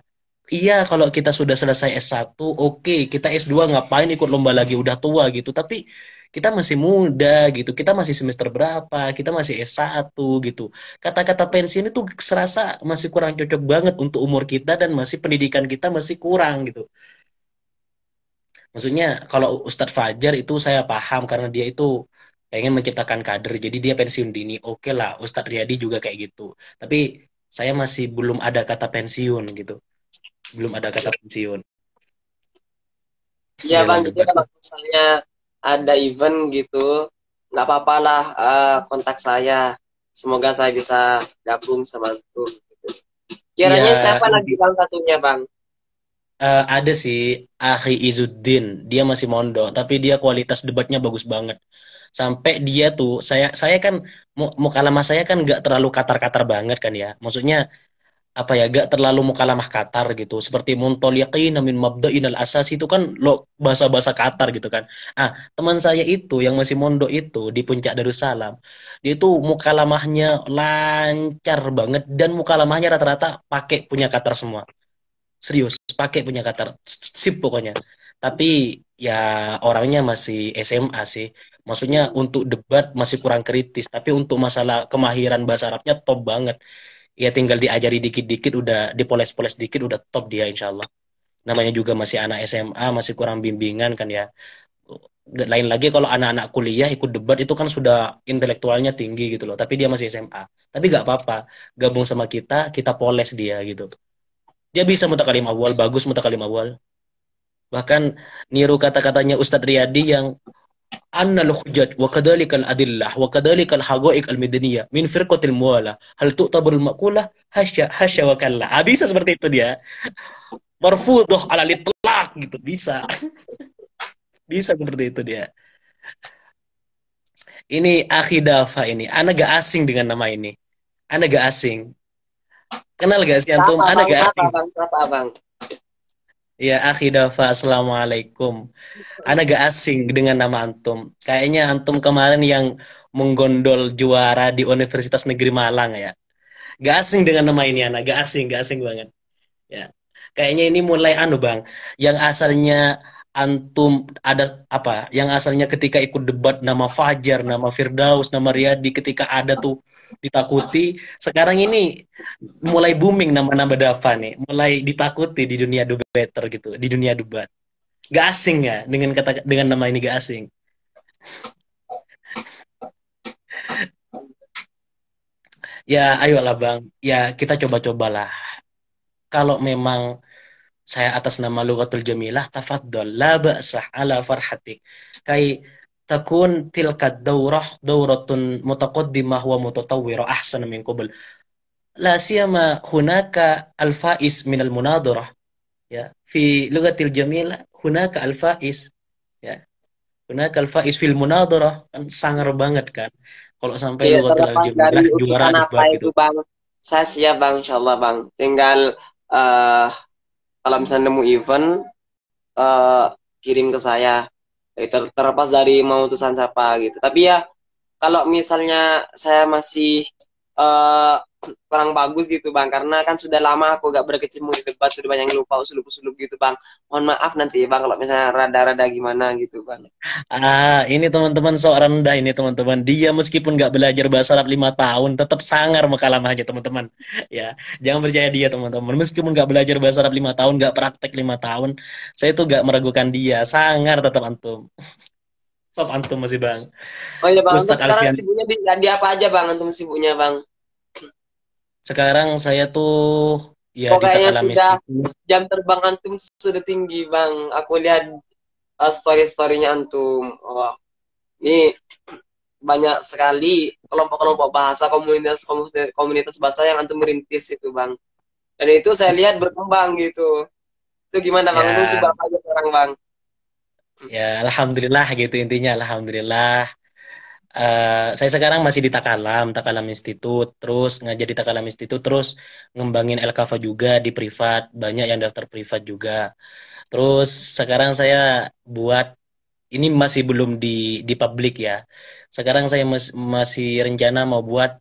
iya kalau kita sudah selesai S1 oke okay, kita S2 ngapain ikut lomba lagi udah tua gitu tapi kita masih muda gitu, kita masih semester berapa, kita masih S1 gitu. Kata-kata pensiun itu serasa masih kurang cocok banget untuk umur kita dan masih pendidikan kita masih kurang gitu. Maksudnya kalau Ustadz Fajar itu saya paham karena dia itu pengen menciptakan kader, jadi dia pensiun dini. Oke okay lah, Ustadz Riyadi juga kayak gitu. Tapi saya masih belum ada kata pensiun gitu. Belum ada kata pensiun. ya bang, gitu kalau misalnya ada event gitu nggak apa-apa lah uh, kontak saya semoga saya bisa gabung sama tuh. Gitu. kiranya ya, siapa lagi bang satunya bang uh, ada sih Ahri Izuddin dia masih mondo tapi dia kualitas debatnya bagus banget sampai dia tuh saya saya kan mau kalah saya kan nggak terlalu katar-katar banget kan ya maksudnya apa ya gak terlalu mukalamah Qatar gitu seperti muntoliqina namun mabda inal asas itu kan lo bahasa-bahasa Qatar gitu kan ah teman saya itu yang masih mondok itu di puncak Darussalam dia itu mukalamahnya lancar banget dan mukalamahnya rata-rata pakai punya Qatar semua serius pakai punya Qatar sip pokoknya tapi ya orangnya masih SMA sih maksudnya untuk debat masih kurang kritis tapi untuk masalah kemahiran bahasa Arabnya top banget ya tinggal diajari dikit-dikit udah dipoles-poles dikit udah top dia insya Allah namanya juga masih anak SMA masih kurang bimbingan kan ya lain lagi kalau anak-anak kuliah ikut debat itu kan sudah intelektualnya tinggi gitu loh tapi dia masih SMA tapi nggak apa-apa gabung sama kita kita poles dia gitu dia bisa mutakalim awal bagus mutakalim awal bahkan niru kata-katanya Ustadz Riyadi yang أن الحجج وكذلك الأدلة وكذلك الحقائق المدنية من فرقة الموالة هل تعتبر المقولة هشا هشا وكلا bisa seperti itu dia marfudoh ala litlak gitu bisa bisa seperti itu dia ini Akhidafa ini anak gak asing dengan nama ini anak gak asing kenal gak sih antum anak gak asing apa, apa, apa, Iya, Akhi Dafa, Assalamualaikum. Anak gak asing dengan nama Antum. Kayaknya Antum kemarin yang menggondol juara di Universitas Negeri Malang ya. Gak asing dengan nama ini anak gak asing, gak asing banget. Ya. Kayaknya ini mulai anu Bang, yang asalnya antum ada apa yang asalnya ketika ikut debat nama Fajar, nama Firdaus, nama Riyadi ketika ada tuh ditakuti. Sekarang ini mulai booming nama-nama Dava nih, mulai ditakuti di dunia debater gitu, di dunia debat. Gak asing ya dengan kata dengan nama ini gak asing. ya ayolah bang, ya kita coba-cobalah. Kalau memang saya atas nama Lugatul Jamilah tafaddal la ba'sah ala farhatik kai takun tilka daurah dauratun mutaqaddimah wa mutatawwirah ahsana min qabl la siyama hunaka al-faiz min al-munadarah ya fi lugatil jamilah hunaka al-faiz ya hunaka al-faiz fil munadarah kan sangar banget kan kalau sampai ya, lugatil jamilah juara apa itu bang saya siap bang insyaallah bang tinggal uh, kalau misalnya nemu event uh, kirim ke saya eh, ter terlepas dari mau utusan siapa gitu tapi ya kalau misalnya saya masih uh, kurang bagus gitu bang karena kan sudah lama aku gak berkecimpung di debat sudah banyak yang lupa usuluk-usuluk gitu bang mohon maaf nanti ya bang kalau misalnya rada-rada gimana gitu bang ah ini teman-teman seorang rendah ini teman-teman dia meskipun gak belajar bahasa Arab lima tahun tetap sangar aja teman-teman ya jangan percaya dia teman-teman meskipun gak belajar bahasa Arab lima tahun gak praktek lima tahun saya tuh gak meragukan dia sangar tetap antum Top antum masih bang. Oh iya bang, Ustaz sekarang sibuknya di, di apa aja bang antum sibuknya bang? sekarang saya tuh ya Pokoknya sudah jam terbang antum sudah tinggi bang. Aku lihat uh, story-storynya antum. Oh, ini banyak sekali kelompok-kelompok bahasa komunitas komunitas bahasa yang antum merintis itu bang. Dan itu saya lihat berkembang gitu. Itu gimana bang? Ya. Itu sebab aja orang bang. Ya alhamdulillah gitu intinya alhamdulillah Uh, saya sekarang masih di Takalam, Takalam Institute, terus ngajar di Takalam Institute, terus ngembangin LKV juga di privat, banyak yang daftar privat juga. Terus sekarang saya buat ini masih belum di di publik ya. Sekarang saya mes, masih rencana mau buat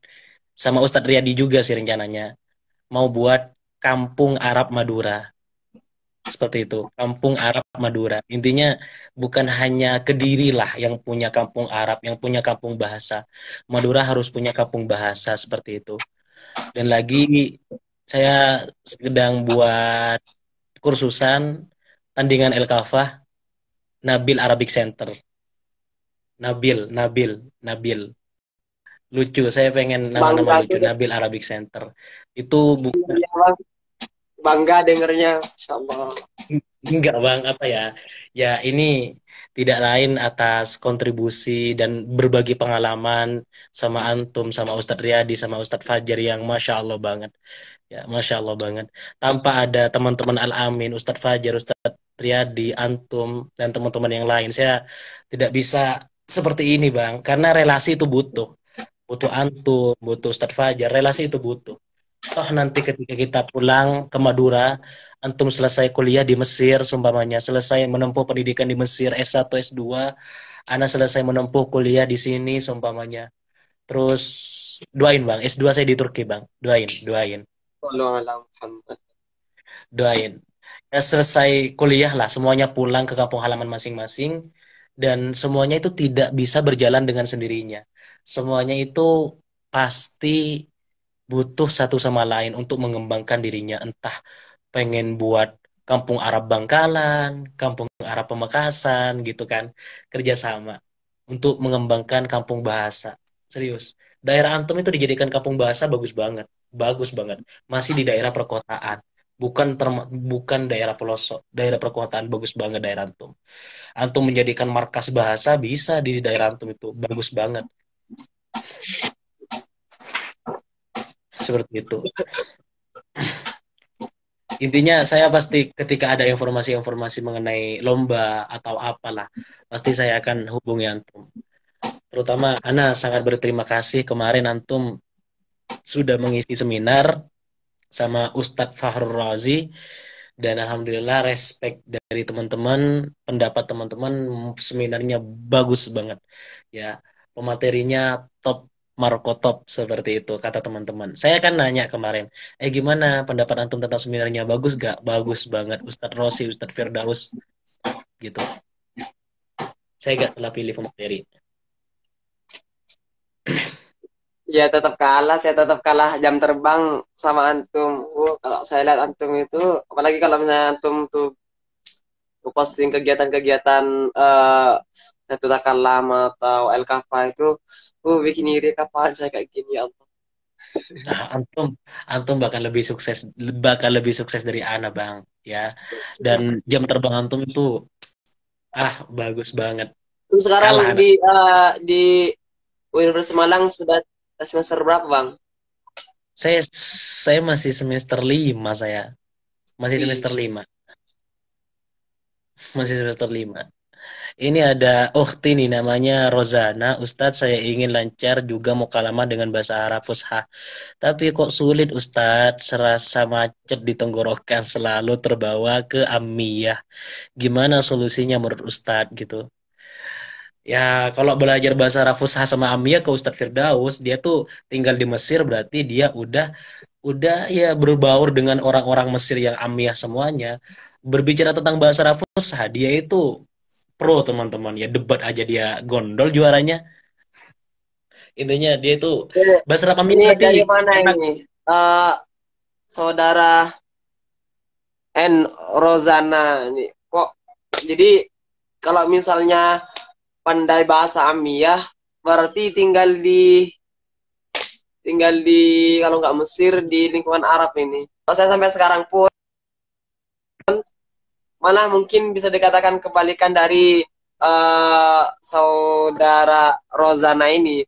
sama Ustadz Riyadi juga sih rencananya. Mau buat Kampung Arab Madura seperti itu kampung Arab Madura intinya bukan hanya Kediri lah yang punya kampung Arab yang punya kampung bahasa Madura harus punya kampung bahasa seperti itu dan lagi saya sedang buat kursusan tandingan El Kafah Nabil Arabic Center Nabil Nabil Nabil lucu saya pengen nama-nama lucu Nabil Arabic Center itu bukan iya, bangga dengernya insyaallah enggak bang apa ya ya ini tidak lain atas kontribusi dan berbagi pengalaman sama antum sama Ustadz Riyadi sama Ustadz Fajar yang masya Allah banget ya masya Allah banget tanpa ada teman-teman Al Amin Ustadz Fajar Ustadz Riyadi antum dan teman-teman yang lain saya tidak bisa seperti ini bang karena relasi itu butuh butuh antum butuh Ustadz Fajar relasi itu butuh toh nanti ketika kita pulang ke Madura, antum selesai kuliah di Mesir, sumbamanya selesai menempuh pendidikan di Mesir S1, S2, Ana selesai menempuh kuliah di sini, sumbamanya. Terus doain bang, S2 saya di Turki bang, doain, doain. Doain. Ya, selesai kuliah lah, semuanya pulang ke kampung halaman masing-masing dan semuanya itu tidak bisa berjalan dengan sendirinya. Semuanya itu pasti butuh satu sama lain untuk mengembangkan dirinya entah pengen buat kampung Arab Bangkalan, kampung Arab Pemekasan gitu kan kerjasama untuk mengembangkan kampung bahasa serius daerah Antum itu dijadikan kampung bahasa bagus banget bagus banget masih di daerah perkotaan bukan term, bukan daerah pelosok daerah perkotaan bagus banget daerah Antum Antum menjadikan markas bahasa bisa di daerah Antum itu bagus banget seperti itu intinya saya pasti ketika ada informasi-informasi mengenai lomba atau apalah pasti saya akan hubungi antum terutama Ana sangat berterima kasih kemarin antum sudah mengisi seminar sama Ustadz Fahrul Razi dan alhamdulillah respect dari teman-teman pendapat teman-teman seminarnya bagus banget ya pematerinya top Maroko Top seperti itu kata teman-teman. Saya kan nanya kemarin, eh gimana pendapat antum tentang seminarnya bagus gak? Bagus banget Ustadz Rosi, Ustadz Firdaus gitu. Saya gak telah pilih pemateri. Ya tetap kalah, saya tetap kalah jam terbang sama antum. Uh, kalau saya lihat antum itu, apalagi kalau misalnya antum tuh posting kegiatan-kegiatan uh, satu takal lama atau El kafa itu uh bikin iri kapan saya kayak gini ya Allah nah, antum antum bahkan lebih sukses bakal lebih sukses dari ana bang ya dan jam terbang antum itu ah bagus banget sekarang Kalah, di uh, di Universitas Malang sudah semester berapa bang saya saya masih semester lima saya masih semester lima masih semester lima ini ada Ukhti nih namanya Rozana. Ustadz saya ingin lancar juga mau kalama dengan bahasa Arab Fusha. Tapi kok sulit Ustadz serasa macet di tenggorokan selalu terbawa ke amiyah. Gimana solusinya menurut Ustadz gitu? Ya kalau belajar bahasa Arab Fusha sama amiyah ke Ustadz Firdaus dia tuh tinggal di Mesir berarti dia udah udah ya berbaur dengan orang-orang Mesir yang amiyah semuanya berbicara tentang bahasa Arab Fusha dia itu pro teman-teman ya debat aja dia gondol juaranya intinya dia itu iya. basra pamit ini dari mana ini uh, saudara N Rozana ini kok jadi kalau misalnya pandai bahasa Amiyah berarti tinggal di tinggal di kalau nggak Mesir di lingkungan Arab ini. Kalau saya sampai sekarang pun malah mungkin bisa dikatakan kebalikan dari uh, saudara Rozana ini.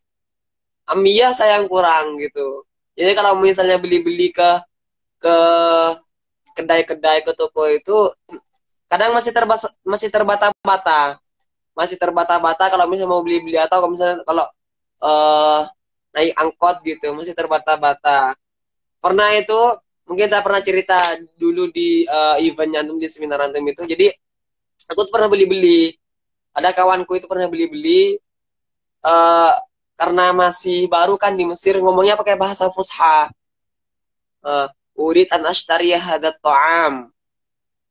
Amia sayang kurang gitu. Jadi kalau misalnya beli-beli ke ke kedai-kedai ke toko itu kadang masih terbas masih terbata-bata. Masih terbata-bata kalau misalnya mau beli-beli atau kalau misalnya kalau uh, naik angkot gitu masih terbata-bata. Pernah itu mungkin saya pernah cerita dulu di uh, event antum di seminar antum itu jadi aku tuh pernah beli-beli ada kawanku itu pernah beli-beli uh, karena masih baru kan di Mesir ngomongnya pakai bahasa Fusha uh, eh, urid an ashtariya hadat to'am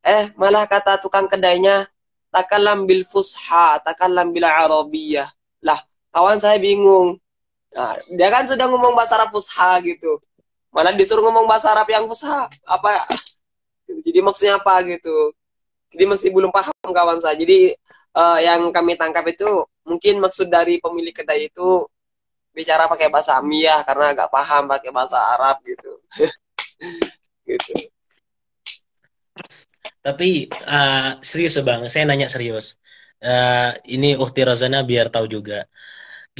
eh malah kata tukang kedainya takkan bil Fusha takalam bil Arabiyah lah kawan saya bingung nah, dia kan sudah ngomong bahasa Arab Fusha gitu malah disuruh ngomong bahasa Arab yang fusha apa ya? jadi maksudnya apa gitu jadi masih belum paham kawan saya jadi uh, yang kami tangkap itu mungkin maksud dari pemilik kedai itu bicara pakai bahasa Amiyah karena agak paham pakai bahasa Arab gitu gitu tapi uh, serius bang saya nanya serius uh, ini Uhti Rozana biar tahu juga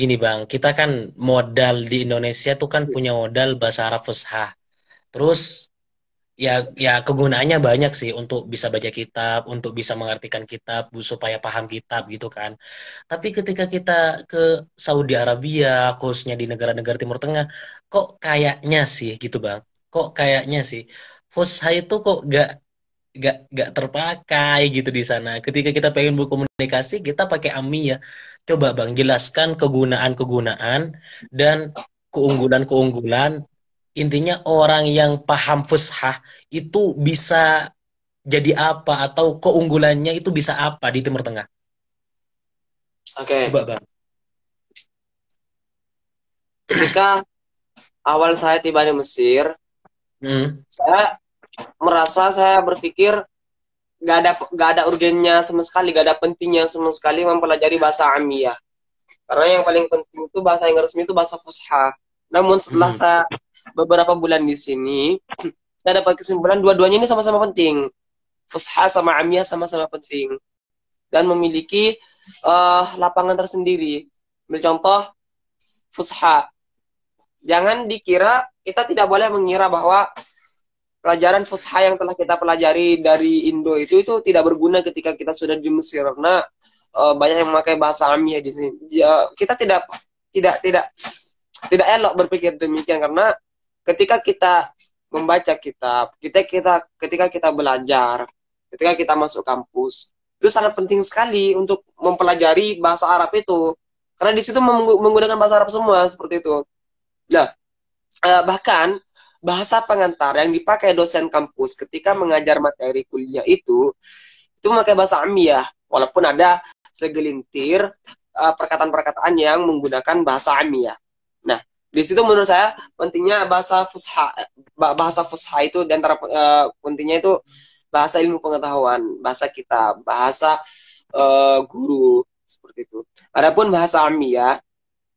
gini bang, kita kan modal di Indonesia tuh kan iya. punya modal bahasa Arab Fusha. Terus ya ya kegunaannya banyak sih untuk bisa baca kitab, untuk bisa mengartikan kitab, supaya paham kitab gitu kan. Tapi ketika kita ke Saudi Arabia, khususnya di negara-negara Timur Tengah, kok kayaknya sih gitu bang, kok kayaknya sih Fusha itu kok gak gak gak terpakai gitu di sana. Ketika kita pengen berkomunikasi, kita pakai AMI ya. Coba bang, jelaskan kegunaan-kegunaan dan keunggulan-keunggulan. Intinya orang yang paham fushah itu bisa jadi apa atau keunggulannya itu bisa apa di Timur Tengah. Oke. Okay. Coba bang. Ketika awal saya tiba di Mesir, hmm. saya merasa saya berpikir gak ada nggak ada urgennya sama sekali gak ada pentingnya sama sekali mempelajari bahasa Amia karena yang paling penting itu bahasa yang resmi itu bahasa fusha namun setelah hmm. saya beberapa bulan di sini saya dapat kesimpulan dua-duanya ini sama-sama penting fusha sama Amia sama-sama penting dan memiliki uh, lapangan tersendiri. Ambil contoh fusha. Jangan dikira kita tidak boleh mengira bahwa pelajaran fusha yang telah kita pelajari dari Indo itu itu tidak berguna ketika kita sudah di Mesir karena uh, banyak yang memakai bahasa Amiyah di sini. Ya, kita tidak tidak tidak tidak elok berpikir demikian karena ketika kita membaca kitab, kita kita ketika kita belajar, ketika kita masuk kampus, itu sangat penting sekali untuk mempelajari bahasa Arab itu karena di situ menggunakan bahasa Arab semua seperti itu. Nah, eh, bahkan bahasa pengantar yang dipakai dosen kampus ketika mengajar materi kuliah itu itu memakai bahasa amiyah walaupun ada segelintir eh, perkataan-perkataan yang menggunakan bahasa amiyah. Nah, di situ menurut saya pentingnya bahasa fusha bahasa fusha itu dan antara uh, pentingnya itu bahasa ilmu pengetahuan, bahasa kita, bahasa uh, guru seperti itu. Adapun bahasa amiyah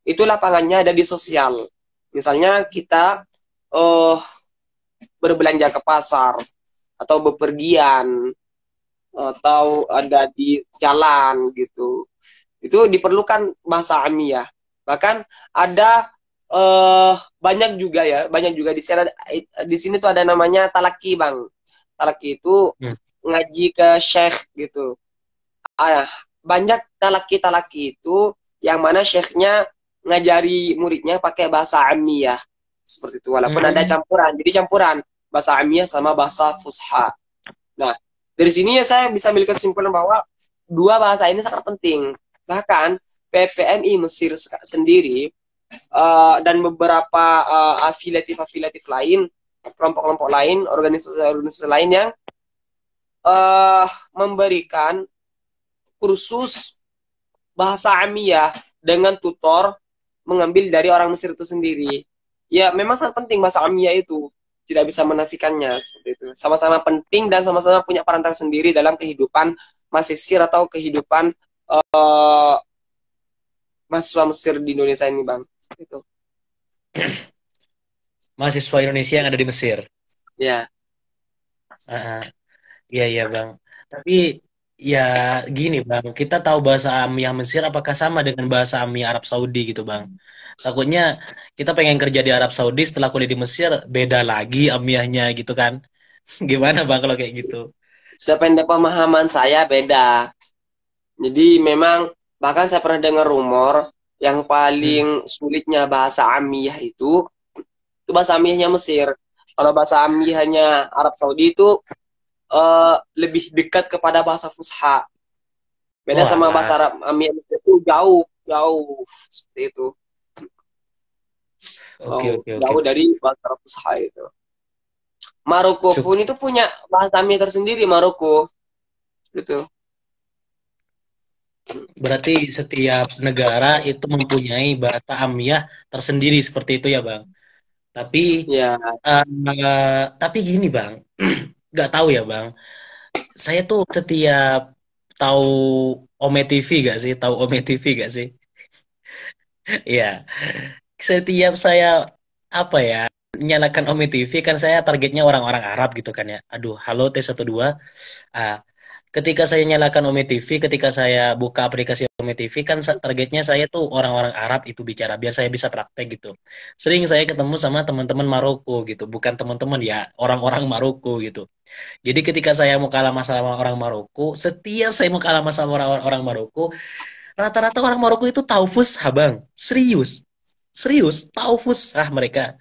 itu lapangannya ada di sosial. Misalnya kita uh, berbelanja ke pasar atau bepergian atau ada di jalan gitu itu diperlukan bahasa amiyah bahkan ada uh, banyak juga ya banyak juga di sini di sini tuh ada namanya talaki bang talaki itu hmm. ngaji ke syekh gitu ah banyak talaki talaki itu yang mana syekhnya ngajari muridnya pakai bahasa amiyah seperti itu walaupun hmm. ada campuran jadi campuran bahasa Amiyah sama bahasa Fusha nah dari sini ya saya bisa ambil kesimpulan bahwa dua bahasa ini sangat penting bahkan PPMI Mesir sendiri uh, dan beberapa uh, eh, afiliatif afiliatif lain kelompok-kelompok lain organisasi-organisasi lain yang uh, memberikan kursus bahasa Amiyah dengan tutor mengambil dari orang Mesir itu sendiri ya memang sangat penting bahasa amia itu tidak bisa menafikannya seperti itu sama-sama penting dan sama-sama punya peran tersendiri dalam kehidupan mahasiswa atau kehidupan uh, mahasiswa Mesir di Indonesia ini bang itu mahasiswa Indonesia yang ada di Mesir ya yeah. uh, iya iya bang tapi Ya gini bang, kita tahu bahasa Amiyah Mesir apakah sama dengan bahasa Ami Arab Saudi gitu bang? Takutnya kita pengen kerja di Arab Saudi setelah kuliah di Mesir beda lagi Amiyahnya gitu kan? Gimana bang kalau kayak gitu? Sependek pemahaman saya beda. Jadi memang bahkan saya pernah dengar rumor yang paling hmm. sulitnya bahasa Amiyah itu itu bahasa Amiyahnya Mesir. Kalau bahasa Amiyahnya Arab Saudi itu uh, lebih dekat kepada bahasa Fusha. Beda Wah. sama nah. bahasa eh, Arab amin itu jauh, jauh seperti itu. Oke, okay, oke, okay, okay. Jauh dari bahasa Arab Fusha itu. Maroko pun itu punya bahasa tersendiri Maroko. Gitu. Berarti setiap negara itu mempunyai bahasa amiyah tersendiri seperti itu ya, Bang. Tapi ya. Uh, tapi gini, Bang. nggak tahu ya bang saya tuh setiap tahu Ome TV gak sih tahu Ome TV gak sih ya setiap saya apa ya nyalakan Ome TV kan saya targetnya orang-orang Arab gitu kan ya aduh halo T12 uh, ketika saya nyalakan Ome TV, ketika saya buka aplikasi Ome TV, kan targetnya saya tuh orang-orang Arab itu bicara, biar saya bisa praktek gitu. Sering saya ketemu sama teman-teman Maroko gitu, bukan teman-teman ya, orang-orang Maroko gitu. Jadi ketika saya mau kalah masalah orang Maroko, setiap saya mau kalah masalah orang-orang Maroko, rata-rata orang Maroko itu taufus habang, serius. Serius, taufus lah mereka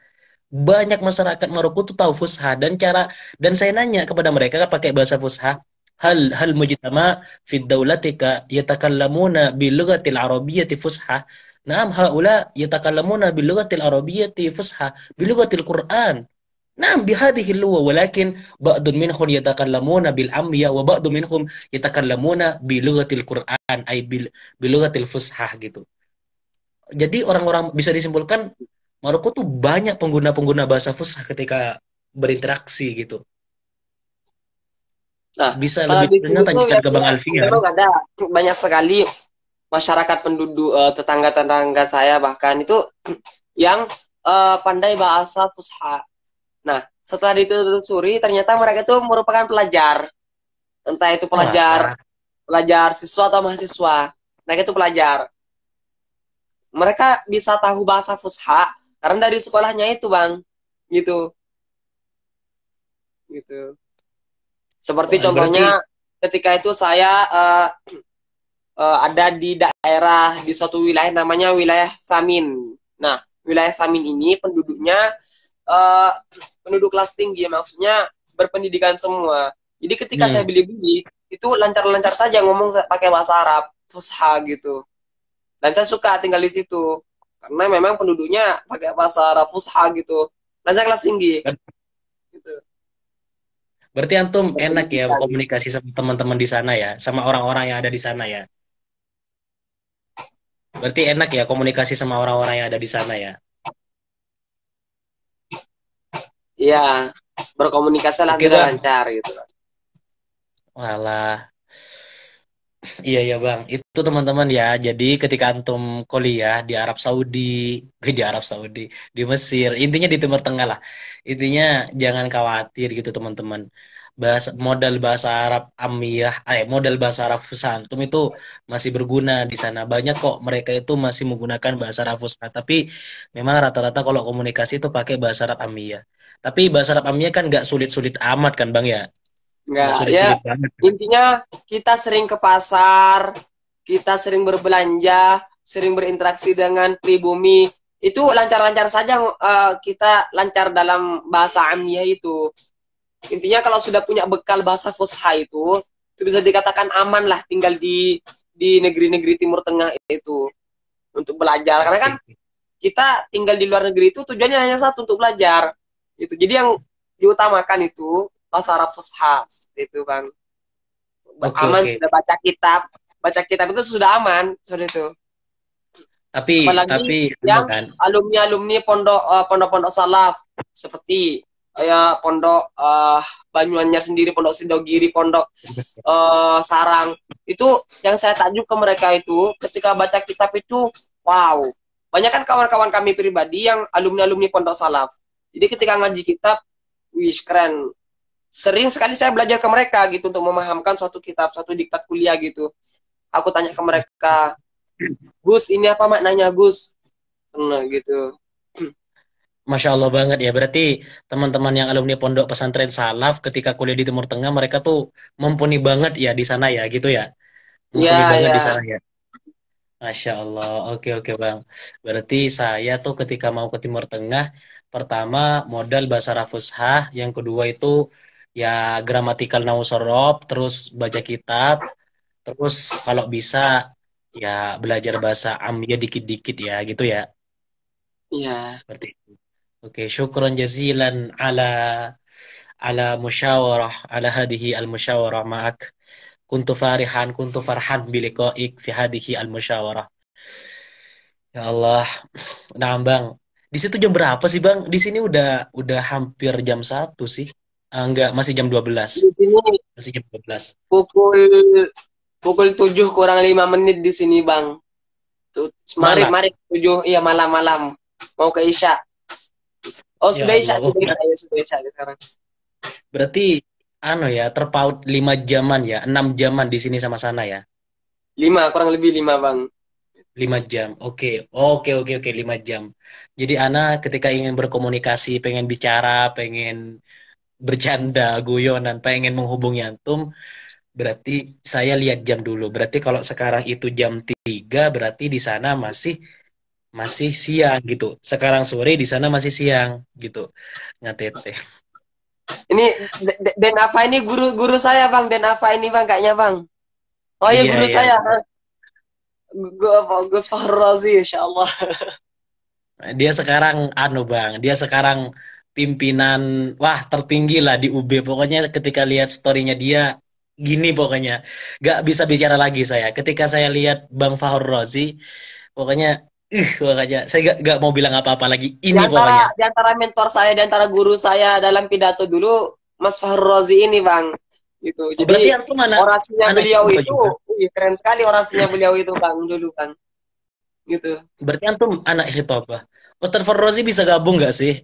banyak masyarakat Maroko tuh tahu fusha dan cara dan saya nanya kepada mereka pakai bahasa fusha hal hal mujtama fi dawlatika yatakallamuna bil lughati al arabiyyati fusha Naam haula yatakallamuna bil lughati al arabiyyati fusha bil lughati al Qur'an bi نعم بهذه اللغة ولكن بعض منهم يتكلمون بالأمية وبعض منهم يتكلمون بلغة القرآن أي بلغة الفصحى gitu. Jadi orang-orang bisa disimpulkan Maroko tuh banyak pengguna-pengguna bahasa fusha ketika berinteraksi gitu. Nah, bisa eh, lebih banyak tanyakan ke Bang memang ya? Ada banyak sekali masyarakat penduduk eh, tetangga-tetangga saya bahkan itu yang uh, pandai bahasa Fusha. Nah, setelah ditelusuri ternyata mereka itu merupakan pelajar. Entah itu pelajar nah. pelajar siswa atau mahasiswa. Mereka itu pelajar. Mereka bisa tahu bahasa Fusha karena dari sekolahnya itu, Bang. Gitu. Gitu. Seperti nah, contohnya ketika itu saya uh, uh, ada di daerah di suatu wilayah namanya wilayah Samin. Nah, wilayah Samin ini penduduknya uh, penduduk kelas tinggi, maksudnya berpendidikan semua. Jadi ketika hmm. saya beli-beli itu lancar-lancar saja ngomong pakai bahasa Arab, fusha gitu. Dan saya suka tinggal di situ karena memang penduduknya pakai bahasa Arab fusha gitu. Lancar kelas tinggi. Gitu. Berarti antum enak ya komunikasi sama teman-teman di sana ya, sama orang-orang yang ada di sana ya. Berarti enak ya komunikasi sama orang-orang yang ada di sana ya. Iya, berkomunikasi lah lancar gitu. Walah, Iya ya bang, itu teman-teman ya. Jadi ketika antum kuliah di Arab Saudi, di Arab Saudi, di Mesir, intinya di Timur Tengah lah. Intinya jangan khawatir gitu teman-teman. Bahasa modal bahasa Arab amiyah, eh modal bahasa Arab Fusantum itu masih berguna di sana. Banyak kok mereka itu masih menggunakan bahasa Arab Fusantum, tapi memang rata-rata kalau komunikasi itu pakai bahasa Arab amiyah. Tapi bahasa Arab amiyah kan nggak sulit-sulit amat kan bang ya Enggak, ya, ya intinya kita sering ke pasar, kita sering berbelanja, sering berinteraksi dengan pribumi. Itu lancar-lancar saja uh, kita lancar dalam bahasa amnya itu. Intinya kalau sudah punya bekal bahasa fusha itu, itu bisa dikatakan aman lah tinggal di di negeri-negeri Timur Tengah itu untuk belajar. Karena kan kita tinggal di luar negeri itu tujuannya hanya satu untuk belajar. Itu. Jadi yang diutamakan itu bahasa oh, Fusha seperti itu bang okay, aman okay. sudah baca kitab baca kitab itu sudah aman seperti itu tapi Apalagi tapi yang kan. alumni alumni pondok uh, eh, pondok pondok salaf seperti eh, ya pondok uh, eh, Banyuannya sendiri, pondok Sindogiri pondok uh, Sarang. Itu yang saya takjub ke mereka itu ketika baca kitab itu, wow. Banyak kan kawan-kawan kami pribadi yang alumni-alumni pondok salaf. Jadi ketika ngaji kitab, wish keren sering sekali saya belajar ke mereka gitu untuk memahamkan suatu kitab, suatu diktat kuliah gitu. Aku tanya ke mereka, Gus ini apa maknanya Gus? Nah gitu. Masya Allah banget ya. Berarti teman-teman yang alumni pondok pesantren Salaf ketika kuliah di Timur Tengah mereka tuh mumpuni banget ya di sana ya gitu ya. Mumpuni ya, banget ya. di sana ya. Masya Allah. Oke oke bang. Berarti saya tuh ketika mau ke Timur Tengah pertama modal bahasa Rafusha, Yang kedua itu ya gramatikal nausorob, terus baca kitab, terus kalau bisa ya belajar bahasa Amya dikit-dikit ya gitu ya. Iya. Seperti itu. Oke, syukron jazilan ala ala musyawarah ala hadihi al musyawarah ma'ak. Kuntu farihan kuntu farhan biliqaik fi hadihi al musyawarah. Ya Allah. Nah, Bang. Di situ jam berapa sih, Bang? Di sini udah udah hampir jam satu sih. Uh, enggak, masih jam 12. Di sini masih jam 12. Pukul pukul 7 kurang 5 menit di sini, Bang. Tuh, mari mari 7, iya malam-malam. Mau ke Isya. Oh, ya, sudah Isya, sudah Isya ya, ya, sekarang. Berarti anu ya, terpaut 5 jaman ya, 6 jaman di sini sama sana ya. 5, kurang lebih 5, Bang. 5 jam. Oke. Okay. Oke, okay, oke, okay, oke, okay. 5 jam. Jadi Ana ketika ingin berkomunikasi, pengen bicara, pengen bercanda, guyonan, pengen menghubungi antum, berarti saya lihat jam dulu. Berarti kalau sekarang itu jam 3, berarti di sana masih masih siang gitu. Sekarang sore di sana masih siang gitu. Ngatete. Ini Den apa ini guru-guru saya, Bang. Den apa ini, Bang, kayaknya, Bang. Oh iya, iya guru iya. saya. Gue bagus Farrazi insya Allah. Dia sekarang, anu bang, dia sekarang pimpinan wah tertinggi lah di UB pokoknya ketika lihat storynya dia gini pokoknya gak bisa bicara lagi saya ketika saya lihat Bang Fahur Rozi pokoknya ih uh, pokoknya saya gak, gak mau bilang apa-apa lagi ini di antara, pokoknya di antara mentor saya di antara guru saya dalam pidato dulu Mas Fahur Rozi ini Bang gitu oh, jadi Berarti yang mana, orasinya mana beliau itu, itu keren sekali orasinya beliau itu Bang dulu Bang gitu Berarti antum anak hitobah Ustaz Rozi bisa gabung gak sih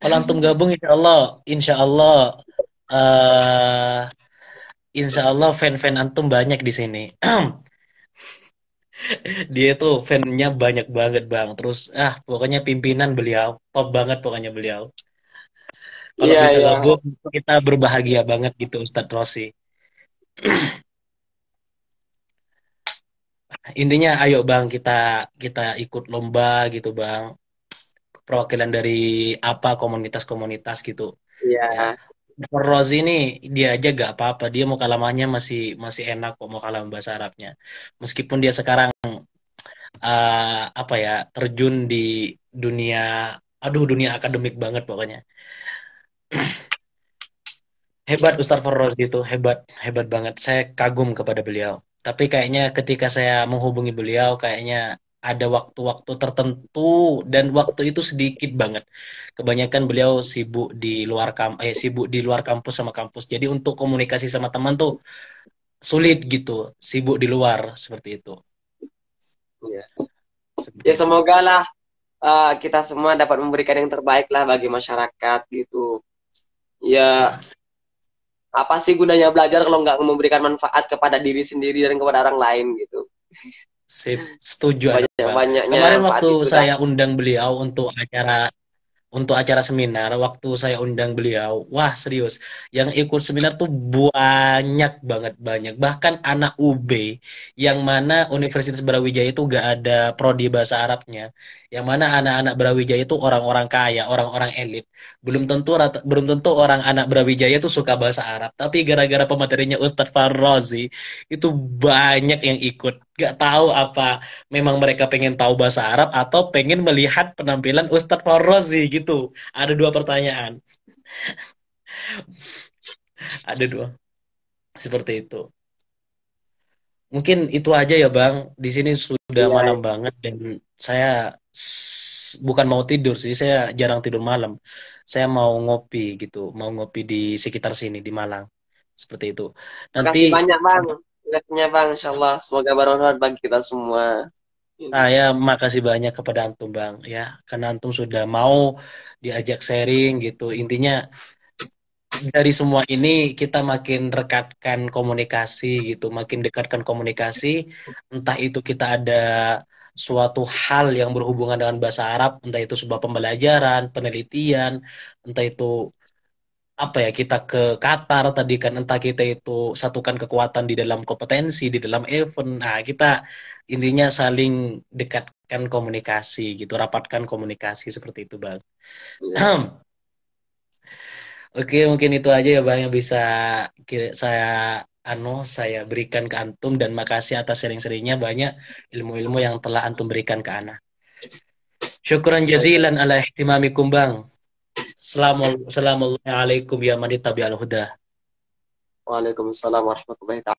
kalau antum gabung insya Allah, insya Allah, uh, eh, insya Allah fan-fan antum banyak di sini. Dia tuh fannya banyak banget bang. Terus ah pokoknya pimpinan beliau top banget pokoknya beliau. Kalau yeah, bisa yeah. kita berbahagia banget gitu Ustadz Rosi. intinya ayo bang kita kita ikut lomba gitu bang perwakilan dari apa komunitas-komunitas gitu. Iya. Yeah. Nah, ini dia aja gak apa-apa, dia mau kalamannya masih masih enak kok mau kalam bahasa Arabnya. Meskipun dia sekarang uh, apa ya terjun di dunia, aduh dunia akademik banget pokoknya. hebat Ustaz Farrozi itu hebat hebat banget. Saya kagum kepada beliau tapi kayaknya ketika saya menghubungi beliau kayaknya ada waktu-waktu tertentu dan waktu itu sedikit banget. Kebanyakan beliau sibuk di luar kamp eh sibuk di luar kampus sama kampus. Jadi untuk komunikasi sama teman tuh sulit gitu, sibuk di luar seperti itu. Iya. Ya, ya semoga lah uh, kita semua dapat memberikan yang terbaik lah bagi masyarakat gitu. Ya apa sih gunanya belajar kalau nggak memberikan manfaat kepada diri sendiri dan kepada orang lain gitu. Sip, hmm. setuju. Banyak-banyaknya. Kemarin waktu saya undang beliau untuk acara untuk acara seminar waktu saya undang beliau wah serius yang ikut seminar tuh banyak banget banyak bahkan anak UB yang mana Universitas Brawijaya itu gak ada prodi bahasa Arabnya yang mana anak-anak Brawijaya itu orang-orang kaya orang-orang elit belum tentu rata, belum tentu orang anak Brawijaya itu suka bahasa Arab tapi gara-gara pematerinya Ustadz Farrozi itu banyak yang ikut gak tahu apa memang mereka pengen tahu bahasa Arab atau pengen melihat penampilan Ustadz Farrozi gitu itu ada dua pertanyaan ada dua seperti itu mungkin itu aja ya bang di sini sudah ya. malam iya. banget dan saya bukan mau tidur sih saya jarang tidur malam saya mau ngopi gitu mau ngopi di sekitar sini di Malang seperti itu nanti Terima kasih banyak bang Terima kasih banyak bang insyaallah semoga barokah bagi kita semua Nah ya makasih banyak kepada antum bang ya karena antum sudah mau diajak sharing gitu intinya dari semua ini kita makin rekatkan komunikasi gitu makin dekatkan komunikasi entah itu kita ada suatu hal yang berhubungan dengan bahasa Arab entah itu sebuah pembelajaran penelitian entah itu apa ya kita ke Qatar tadi kan entah kita itu satukan kekuatan di dalam kompetensi di dalam event nah kita intinya saling dekatkan komunikasi gitu, rapatkan komunikasi seperti itu, Bang. Iya. Oke, mungkin itu aja ya, Bang, yang bisa saya ano saya berikan ke antum dan makasih atas sering-seringnya banyak ilmu-ilmu yang telah antum berikan ke anak Syukuran jazilan ala ihtimamikum, Bang. Assalamualaikum ya huda. Waalaikumsalam warahmatullahi wabarakatuh